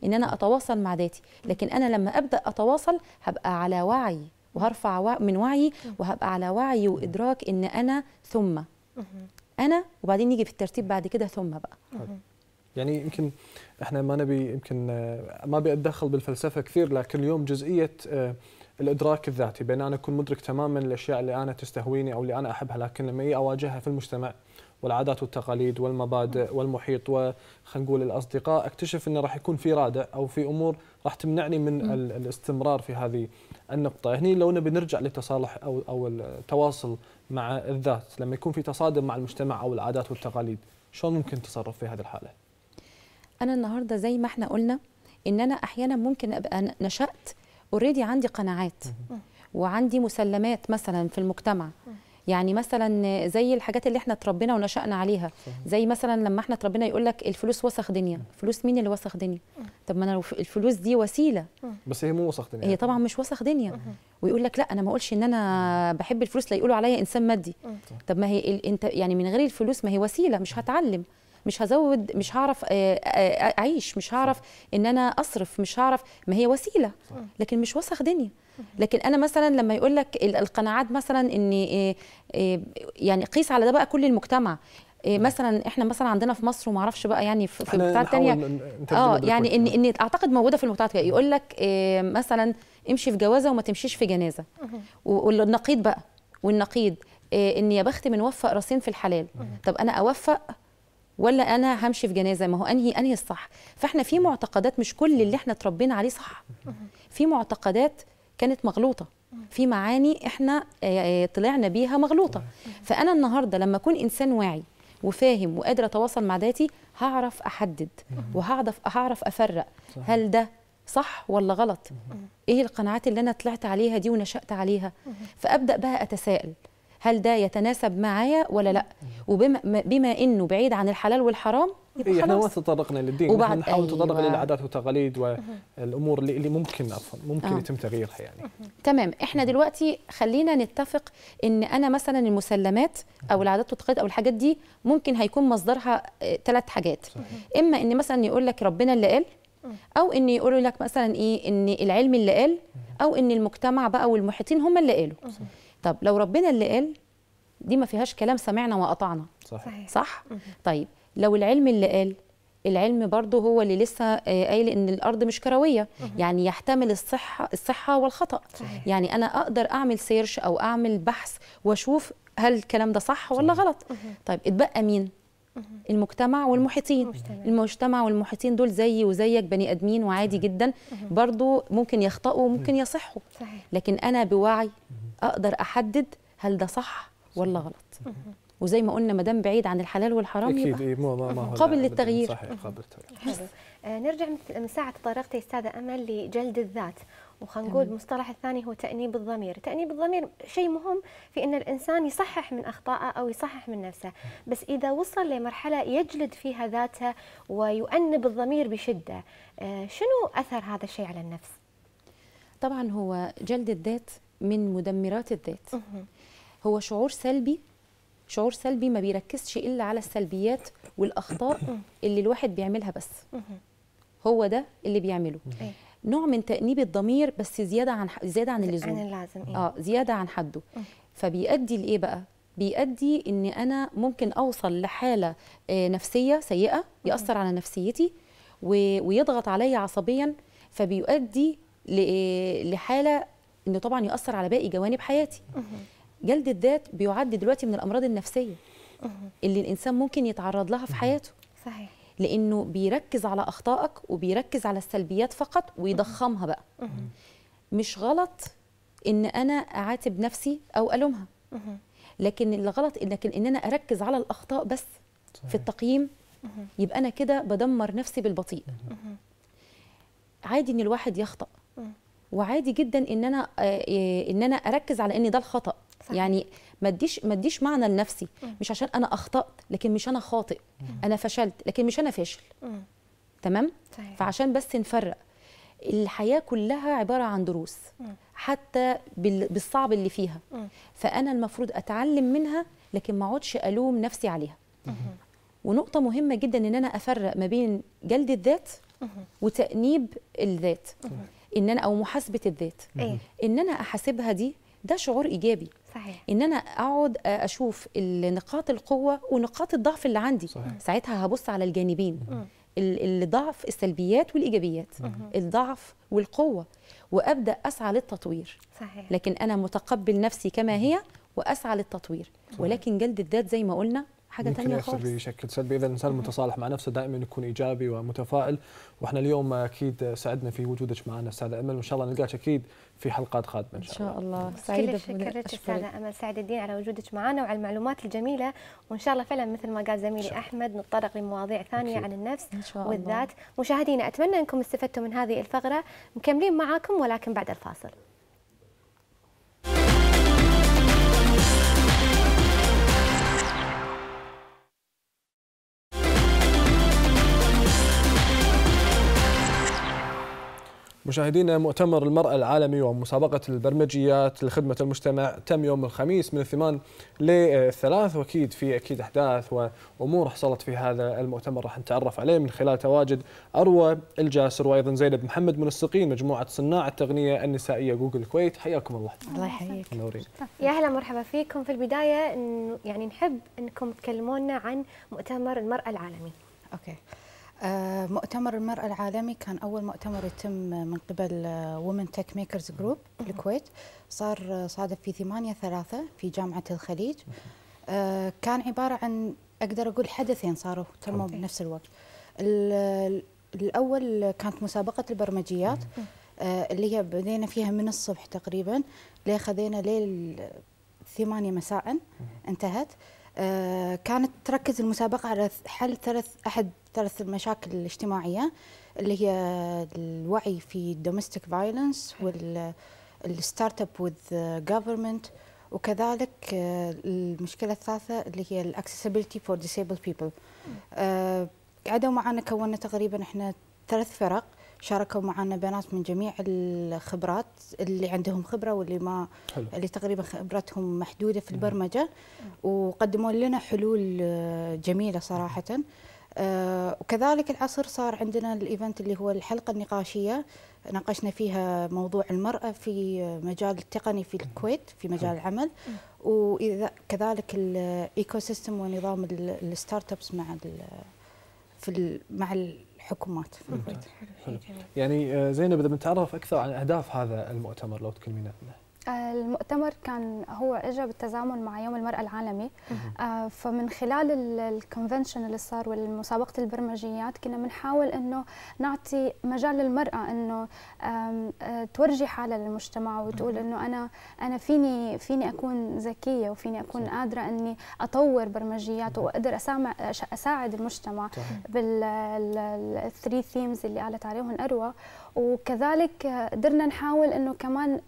ان انا اتواصل مع ذاتي لكن انا لما ابدا اتواصل هبقى على وعي وهرفع من وعي وهبقى على وعي وادراك ان انا ثم انا وبعدين نيجي في الترتيب بعد كده ثم بقى طيب. يعني يمكن احنا ما نبي يمكن ما بيتدخل بالفلسفه كثير لكن اليوم جزئيه آه، الادراك الذاتي بان انا اكون مدرك تماما الاشياء اللي انا تستهويني او اللي انا احبها لكن لما اجي اواجهها في المجتمع والعادات والتقاليد والمبادئ والمحيط وخلينا نقول الاصدقاء اكتشف انه راح يكون في رادع او في امور راح تمنعني من الاستمرار في هذه النقطه هني لو نبي نرجع للتصالح او او التواصل مع الذات لما يكون في تصادم مع المجتمع او العادات والتقاليد شلون ممكن نتصرف في هذه الحاله انا النهارده زي ما احنا قلنا ان انا احيانا ممكن ابقى نشات اوريدي عندي قناعات وعندي مسلمات مثلا في المجتمع يعني مثلا زي الحاجات اللي احنا اتربينا ونشأنا عليها زي مثلا لما احنا اتربينا يقول لك الفلوس وسخ دنيا فلوس مين اللي وسخ دنيا طب ما انا الفلوس دي وسيله بس هي مو وسخ دنيا هي طبعا مش وسخ دنيا ويقول لك لا انا ما اقولش ان انا بحب الفلوس لا يقولوا عليا انسان مادي طب ما هي انت يعني من غير الفلوس ما هي وسيله مش هتعلم مش هزود مش هعرف آه، آه، آه، اعيش مش هعرف ان انا اصرف مش هعرف ما هي وسيله لكن مش وسخ دنيا لكن انا مثلا لما يقول لك القناعات مثلا ان يعني قيس على ده بقى كل المجتمع مثلا احنا مثلا عندنا في مصر وما اعرفش بقى يعني في بتاع تانية اه يعني ان ان اعتقد موجوده في المجتمع يقول لك مثلا امشي في جوازه وما تمشيش في جنازه والنقيض بقى والنقيض ان يا بخت من وفق راسين في الحلال طب انا اوفق ولا انا همشي في جنازه ما هو انهي انهي الصح فاحنا في معتقدات مش كل اللي احنا اتربينا عليه صح في معتقدات كانت مغلوطه في معاني احنا آه، آه، طلعنا بيها مغلوطه فانا النهارده لما اكون انسان واعي وفاهم وقادر اتواصل مع ذاتي هعرف احدد وهعرف هعرف افرق هل ده صح ولا غلط ايه القناعات اللي انا طلعت عليها دي ونشات عليها فابدا بقى اتساءل هل ده يتناسب معايا ولا لا وبما بما انه بعيد عن الحلال والحرام يبقى إيه، احنا ما تطرقنا للدين وبعد نحاول أيوة. تطرقنا للعادات والتقاليد والامور اللي, اللي ممكن أفهم. ممكن آه. يتم تغييرها يعني تمام احنا دلوقتي خلينا نتفق ان انا مثلا المسلمات او العادات والتقاليد او الحاجات دي ممكن هيكون مصدرها ثلاث آه، حاجات صحيح. اما ان مثلا يقول لك ربنا اللي قال او ان يقولوا لك مثلا ايه ان العلم اللي قال او ان المجتمع بقى والمحيطين هم اللي قالوا طب لو ربنا اللي قال دي ما فيهاش كلام سمعنا وقطعنا صحيح صح طيب لو العلم اللي قال العلم برضه هو اللي لسه آه، قايل ان الارض مش كرويه يعني يحتمل الصحه الصحه والخطا صحيح. يعني انا اقدر اعمل سيرش او اعمل بحث واشوف هل الكلام ده صح ولا صحيح. غلط طيب اتبقى مين المجتمع والمحيطين المجتمع والمحيطين دول زيي وزيك بني ادمين وعادي جدا برضه ممكن يخطئوا وممكن يصحوا لكن انا بوعي اقدر احدد هل ده صح ولا غلط وزي ما قلنا ما دام بعيد عن الحلال والحرام اكيد يبقى إيه، قابل للتغيير صحيح قابل للتغيير نرجع من ساعه تطرقتي استاذه امل لجلد الذات نقول المصطلح الثاني هو تأنيب الضمير تأنيب الضمير شيء مهم في أن الإنسان يصحح من أخطائه أو يصحح من نفسه بس إذا وصل لمرحلة يجلد فيها ذاته ويؤنب الضمير بشدة آه، شنو أثر هذا الشيء على النفس؟ طبعا هو جلد الذات من مدمرات الذات هو شعور سلبي شعور سلبي ما بيركزش الا على السلبيات والاخطاء اللي الواحد بيعملها بس هو ده اللي بيعمله إيه؟ نوع من تانيب الضمير بس زياده عن زياده عن اللزوم عن اللازم إيه؟ اه زياده عن حده فبيؤدي لايه بقى بيؤدي ان انا ممكن اوصل لحاله آه، نفسيه سيئه ياثر على نفسيتي ويضغط عليا عصبيا فبيؤدي آه، لحاله ان طبعا يؤثر على باقي جوانب حياتي جلد الذات بيعد دلوقتي من الامراض النفسيه اللي الانسان ممكن يتعرض لها في حياته صحيح لانه بيركز على اخطائك وبيركز على السلبيات فقط ويضخمها بقى مش غلط ان انا اعاتب نفسي او الومها لكن الغلط انك ان انا اركز على الاخطاء بس صحيح. في التقييم يبقى انا كده بدمر نفسي بالبطيء عادي ان الواحد يخطأ وعادي جدا ان انا آه، آه، ان انا اركز على ان ده الخطا صح. يعني ما اديش ما اديش معنى لنفسي مش عشان انا اخطات لكن مش انا خاطئ انا فشلت لكن مش انا فاشل تمام صحيح. فعشان بس نفرق الحياه كلها عباره عن دروس حتى بالصعب اللي فيها فانا المفروض اتعلم منها لكن ما اقعدش الوم نفسي عليها ونقطه مهمه جدا ان انا افرق ما بين جلد الذات وتانيب الذات ان انا او محاسبه الذات ان انا احاسبها دي ده شعور ايجابي صحيح. ان انا اقعد اشوف نقاط القوه ونقاط الضعف اللي عندي صحيح. ساعتها هبص على الجانبين الضعف السلبيات والايجابيات مم. الضعف والقوه وابدا اسعى للتطوير صحيح. لكن انا متقبل نفسي كما هي واسعى للتطوير صحيح. ولكن جلد الذات زي ما قلنا حاجه ثانيه خالص بشكل سلبي اذا الانسان المتصالح مع نفسه دائما يكون ايجابي ومتفائل واحنا اليوم اكيد سعدنا في وجودك معنا استاذه امل وان شاء الله نلقاك اكيد في حلقات قادمه ان شاء الله, ان شاء الله. سعيده لك استاذه امل سعد الدين على وجودك معنا وعلى المعلومات الجميله وان شاء الله فعلا مثل ما قال زميلي احمد نتطرق لمواضيع ثانيه أكيد. عن النفس إن شاء والذات مشاهدينا اتمنى انكم استفدتم من هذه الفقره مكملين معاكم ولكن بعد الفاصل مشاهدينا مؤتمر المرأة العالمي ومسابقة البرمجيات لخدمة المجتمع تم يوم الخميس من الثمان للثلاث وأكيد في أكيد أحداث وأمور حصلت في هذا المؤتمر راح نتعرف عليه من خلال تواجد أروى الجاسر وأيضا زينب محمد منسقين مجموعة صناع التغنية النسائية جوجل الكويت حياكم الله الله يحييك يا أهلا مرحبا فيكم في البداية يعني نحب أنكم تكلمونا عن مؤتمر المرأة العالمي أوكي آه، مؤتمر المرأة العالمي كان أول مؤتمر يتم من قبل وومن تك ميكرز جروب الكويت صار آه، صادف في 8 3 في جامعة الخليج آه، كان عبارة عن أقدر أقول حدثين صاروا تموا بنفس الوقت الأول كانت مسابقة البرمجيات اللي هي بدينا فيها من الصبح تقريبا لخذينا ليل ثمانية مساء انتهت آه، كانت تركز المسابقة على حل ثلاث أحد ثلاث المشاكل الاجتماعية اللي هي الوعي في domestic violence والستارت اب وذ government وكذلك آه، المشكلة الثالثة اللي هي الاكسسبيلتي فور disabled بيبل قعدوا آه، معنا كونا تقريبا احنا ثلاث فرق شاركوا معنا بنات من جميع الخبرات اللي عندهم خبره واللي ما حلو. اللي تقريبا خبرتهم محدوده في البرمجه وقدموا لنا حلول آه، جميله صراحه آه، وكذلك العصر صار عندنا الايفنت اللي هو الحلقه النقاشيه ناقشنا فيها موضوع المراه في مجال التقني في الكويت في مجال العمل واذا كذلك الايكو سيستم ونظام الستارت ابس مع في مع الحكومات في حلو. يعني آه، زينب اذا بنتعرف اكثر عن اهداف هذا المؤتمر لو تكلمينا عنه. المؤتمر كان هو اجى بالتزامن مع يوم المراه العالمي آه، فمن خلال الكونفنشن اللي صار والمسابقه البرمجيات كنا بنحاول انه نعطي مجال للمراه انه آه، تورجي حالها للمجتمع وتقول انه انا انا فيني فيني اكون ذكيه وفيني اكون قادره اني اطور برمجيات واقدر اسامع اساعد المجتمع بالثري ثيمز اللي قالت عليهم اروى وكذلك قدرنا نحاول انه كمان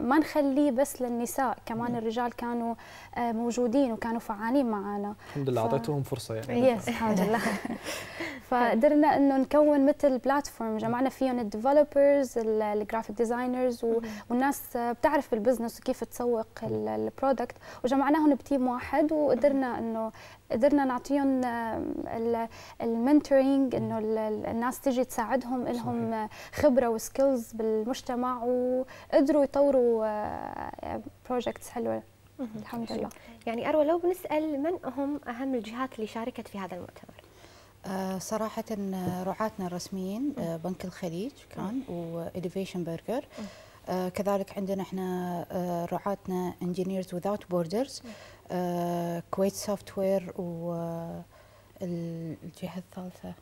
ما نخليه بس للنساء كمان نعم. الرجال كانوا آه، موجودين وكانوا فعالين معنا الحمد لله اعطيتهم ف... فرصه يعني يس الحمد لله فقدرنا انه نكون مثل بلاتفورم جمعنا فيهم الديفلوبرز الجرافيك ديزاينرز والناس بتعرف بالبزنس وكيف تسوق البرودكت وجمعناهم بتيم واحد وقدرنا انه قدرنا نعطيهم المنتورينج انه الناس تيجي تساعدهم لهم خبره وسكيلز بالمجتمع وقدروا يطوروا بروجكتس آه، حلوه الحمد طيب. لله يعني اروى لو بنسال من هم اهم الجهات اللي شاركت في هذا المؤتمر آه، صراحة آه، رعاتنا الرسميين بنك الخليج كان وإليفيشن برجر كذلك عندنا احنا رعاتنا انجينيرز without بوردرز كويت سوفت وير والجهه الثالثه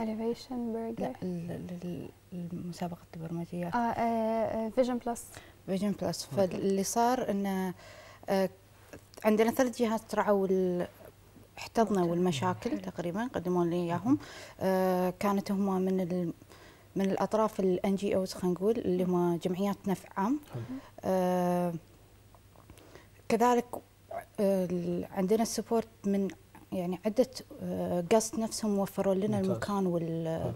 اليفيشن برجر لا المسابقه البرمجيات اه فيجن بلس فيجن بلس فاللي صار انه آه، عندنا ثلاث جهات ترعوا احتضنوا المشاكل تقريبا قدموا لي اياهم آه كانت هم من ال من الاطراف الان جي اوز خلينا نقول اللي هم جمعيات نفع عام آه كذلك عندنا السبورت من يعني عدة قصد آه، نفسهم وفروا لنا ممتاز. المكان وال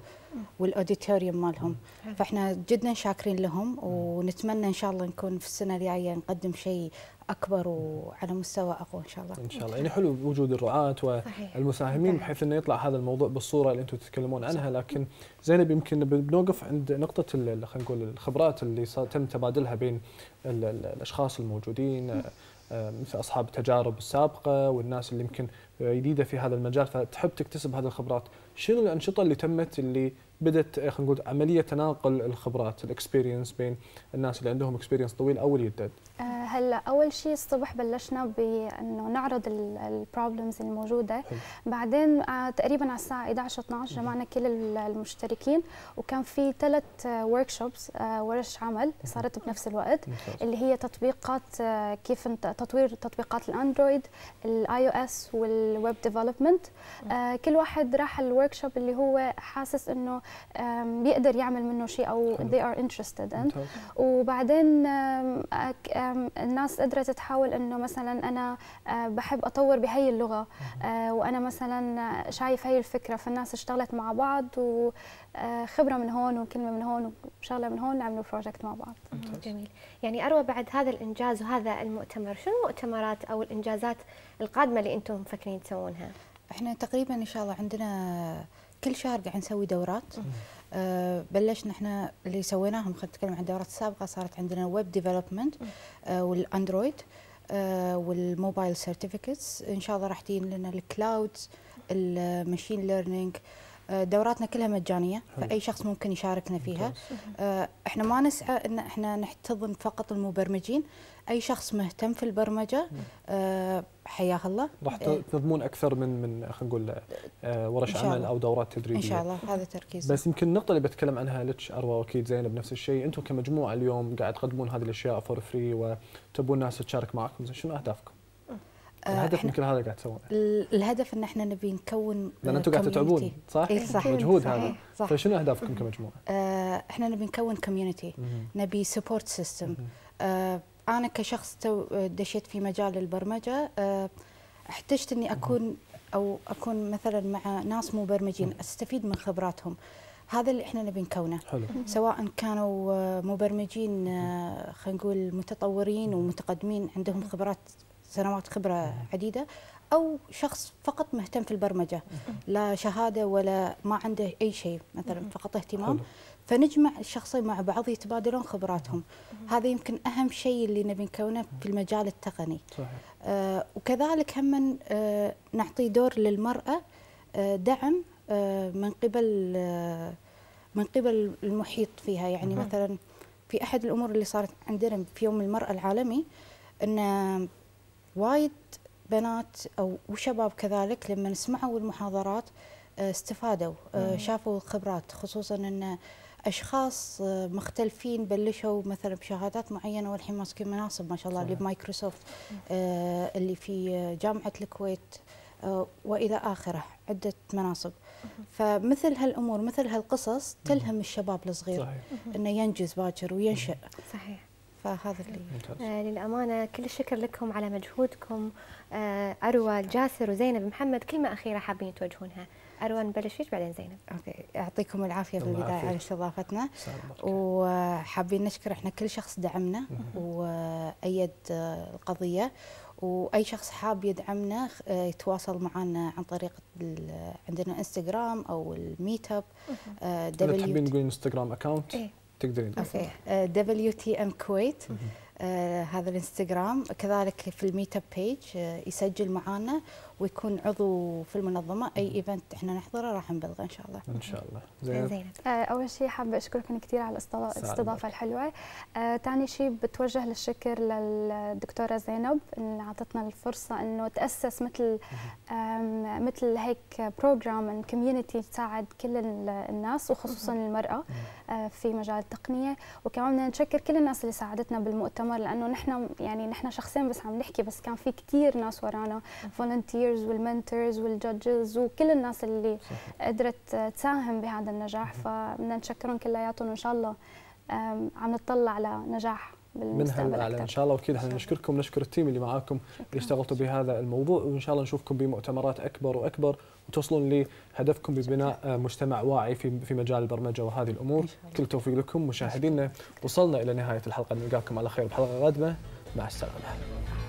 والاوديتوريوم مالهم فاحنا جدا شاكرين لهم ونتمنى ان شاء الله نكون في السنه الجايه نقدم شيء اكبر وعلى مستوى اقوى ان شاء الله ان شاء الله يعني حلو وجود الرعاه والمساهمين بحيث انه يطلع هذا الموضوع بالصوره اللي انتم تتكلمون عنها لكن زينب يمكن بنوقف عند نقطه خلينا نقول الخبرات اللي تم تبادلها بين الاشخاص الموجودين آه، مثل اصحاب التجارب السابقه والناس اللي يمكن آه، جديده في هذا المجال فتحب تكتسب هذه الخبرات، شنو الانشطه اللي تمت اللي بدات آه، خلينا نقول عمليه تناقل الخبرات الاكسبيرينس بين الناس اللي عندهم اكسبيرينس طويل او اللي يدد؟ آه، هلا اول شيء الصبح بلشنا بانه نعرض البروبلمز الموجوده بعدين آه، تقريبا على الساعه 11 12 جمعنا كل المشتركين وكان في ثلاث ورك شوبس ورش عمل صارت بنفس الوقت اللي هي تطبيقات آه، كيف تطوير تطبيقات الاندرويد الاي او اس والويب ديفلوبمنت كل واحد راح الورك شوب اللي هو حاسس انه بيقدر يعمل منه شيء او they are interested in وبعدين الناس قدرت تحاول انه مثلا انا آه، بحب اطور بهي اللغه آه، وانا مثلا شايف هي الفكره فالناس اشتغلت مع بعض وخبره آه، من هون وكلمه من هون وشغله من هون عملوا بروجكت مع بعض جميل يعني اروى بعد هذا الانجاز وهذا المؤتمر شنو المؤتمرات او الانجازات القادمه اللي انتم مفكرين تسوونها احنا تقريبا ان شاء الله عندنا كل شهر قاعد نسوي دورات بلش آه، بلشنا احنا اللي سويناهم خلينا نتكلم عن الدورات السابقه صارت عندنا ويب ديفلوبمنت آه، والاندرويد آه، والموبايل سيرتيفيكتس ان شاء الله راح تجي لنا الكلاود المشين ليرنينج دوراتنا كلها مجانيه فاي شخص ممكن يشاركنا فيها احنا ما نسعى ان احنا نحتضن فقط المبرمجين اي شخص مهتم في البرمجه آه، حياه الله راح إيه. تضمون اكثر من من خلينا نقول آه، ورش عمل او دورات تدريبيه ان شاء الله هذا تركيز بس يمكن النقطه اللي بتكلم عنها لتش اروى واكيد زينب نفس الشيء انتم كمجموعه اليوم قاعد تقدمون هذه الاشياء فور فري وتبون الناس تشارك معكم شنو اهدافكم؟ آه، الهدف من كل هذا قاعد تسوونه؟ الهدف ان احنا نبي نكون لان انتم قاعد تتعبون صح؟ اي صح مجهود صحيح هذا صح فشنو اهدافكم كمجموعه؟ احنا نبي نكون كوميونتي نبي سبورت سيستم آه انا كشخص تو آه، دشيت في مجال البرمجه آه، احتجت اني اكون او اكون مثلا مع ناس مبرمجين استفيد من خبراتهم هذا اللي احنا نبي نكونه حلو. سواء كانوا آه، مبرمجين خلينا نقول متطورين ومتقدمين عندهم خبرات سنوات خبره عديده او شخص فقط مهتم في البرمجه لا شهاده ولا ما عنده اي شيء مثلا فقط اهتمام فنجمع الشخصين مع بعض يتبادلون خبراتهم هذا يمكن اهم شيء اللي نبي نكونه في المجال التقني صحيح. آه وكذلك هم آه نعطي دور للمراه آه دعم آه من قبل آه من قبل المحيط فيها يعني مم. مثلا في احد الامور اللي صارت عندنا في يوم المراه العالمي ان وايد بنات أو وشباب كذلك لما سمعوا المحاضرات آه، استفادوا آه، شافوا الخبرات خصوصا أن اشخاص آه، مختلفين بلشوا مثلا بشهادات معينه والحين ماسكين مناصب ما شاء الله اللي بمايكروسوفت اللي في جامعه الكويت والى اخره عده مناصب فمثل هالامور مثل هالقصص تلهم الشباب الصغير صحيح. انه ينجز باكر وينشئ صحيح فهذا اللي آه للامانه كل الشكر لكم على مجهودكم آه، أروى جاسر وزينب محمد كلمة أخيرة حابين يتوجهونها أروى نبلش فيك بعدين زينب أوكي يعطيكم العافية بالبداية على استضافتنا وحابين نشكر إحنا كل شخص دعمنا وأيد القضية واي شخص حاب يدعمنا آه، يتواصل معنا عن طريق عندنا انستغرام او الميت اب دبليو تحبين تقولين انستغرام اكونت إيه. تقدرين اوكي دبليو تي ام كويت آه، هذا الانستغرام كذلك في الميت اب بيج آه، يسجل معانا ويكون عضو في المنظمه اي ايفنت احنا نحضره راح نبلغه ان شاء الله ان شاء الله زين زينب. آه، اول شيء حابه اشكركم كثير على الاستضافه الحلوه ثاني آه، شيء بتوجه للشكر للدكتوره زينب اللي اعطتنا الفرصه انه تاسس مثل مثل هيك بروجرام ان كوميونتي تساعد كل الناس وخصوصا المراه آه، في مجال التقنيه وكمان بدنا نشكر كل الناس اللي ساعدتنا بالمؤتمر لانه نحن يعني نحن شخصين بس عم نحكي بس كان في كثير ناس ورانا فولنتير التيشرز والمنتورز والجادجز وكل الناس اللي صحيح. قدرت تساهم بهذا النجاح فبدنا نشكرهم كلياتهم وان شاء الله عم نطلع لنجاح بالمستقبل منها الاعلى ان شاء الله واكيد احنا نشكركم نشكر التيم اللي معاكم اللي اشتغلتوا بهذا الموضوع وان شاء الله نشوفكم بمؤتمرات اكبر واكبر وتوصلون لهدفكم ببناء مجتمع واعي في في مجال البرمجه وهذه الامور كل توفيق لكم مشاهدينا وصلنا الى نهايه الحلقه نلقاكم على خير بحلقه قادمه مع السلامه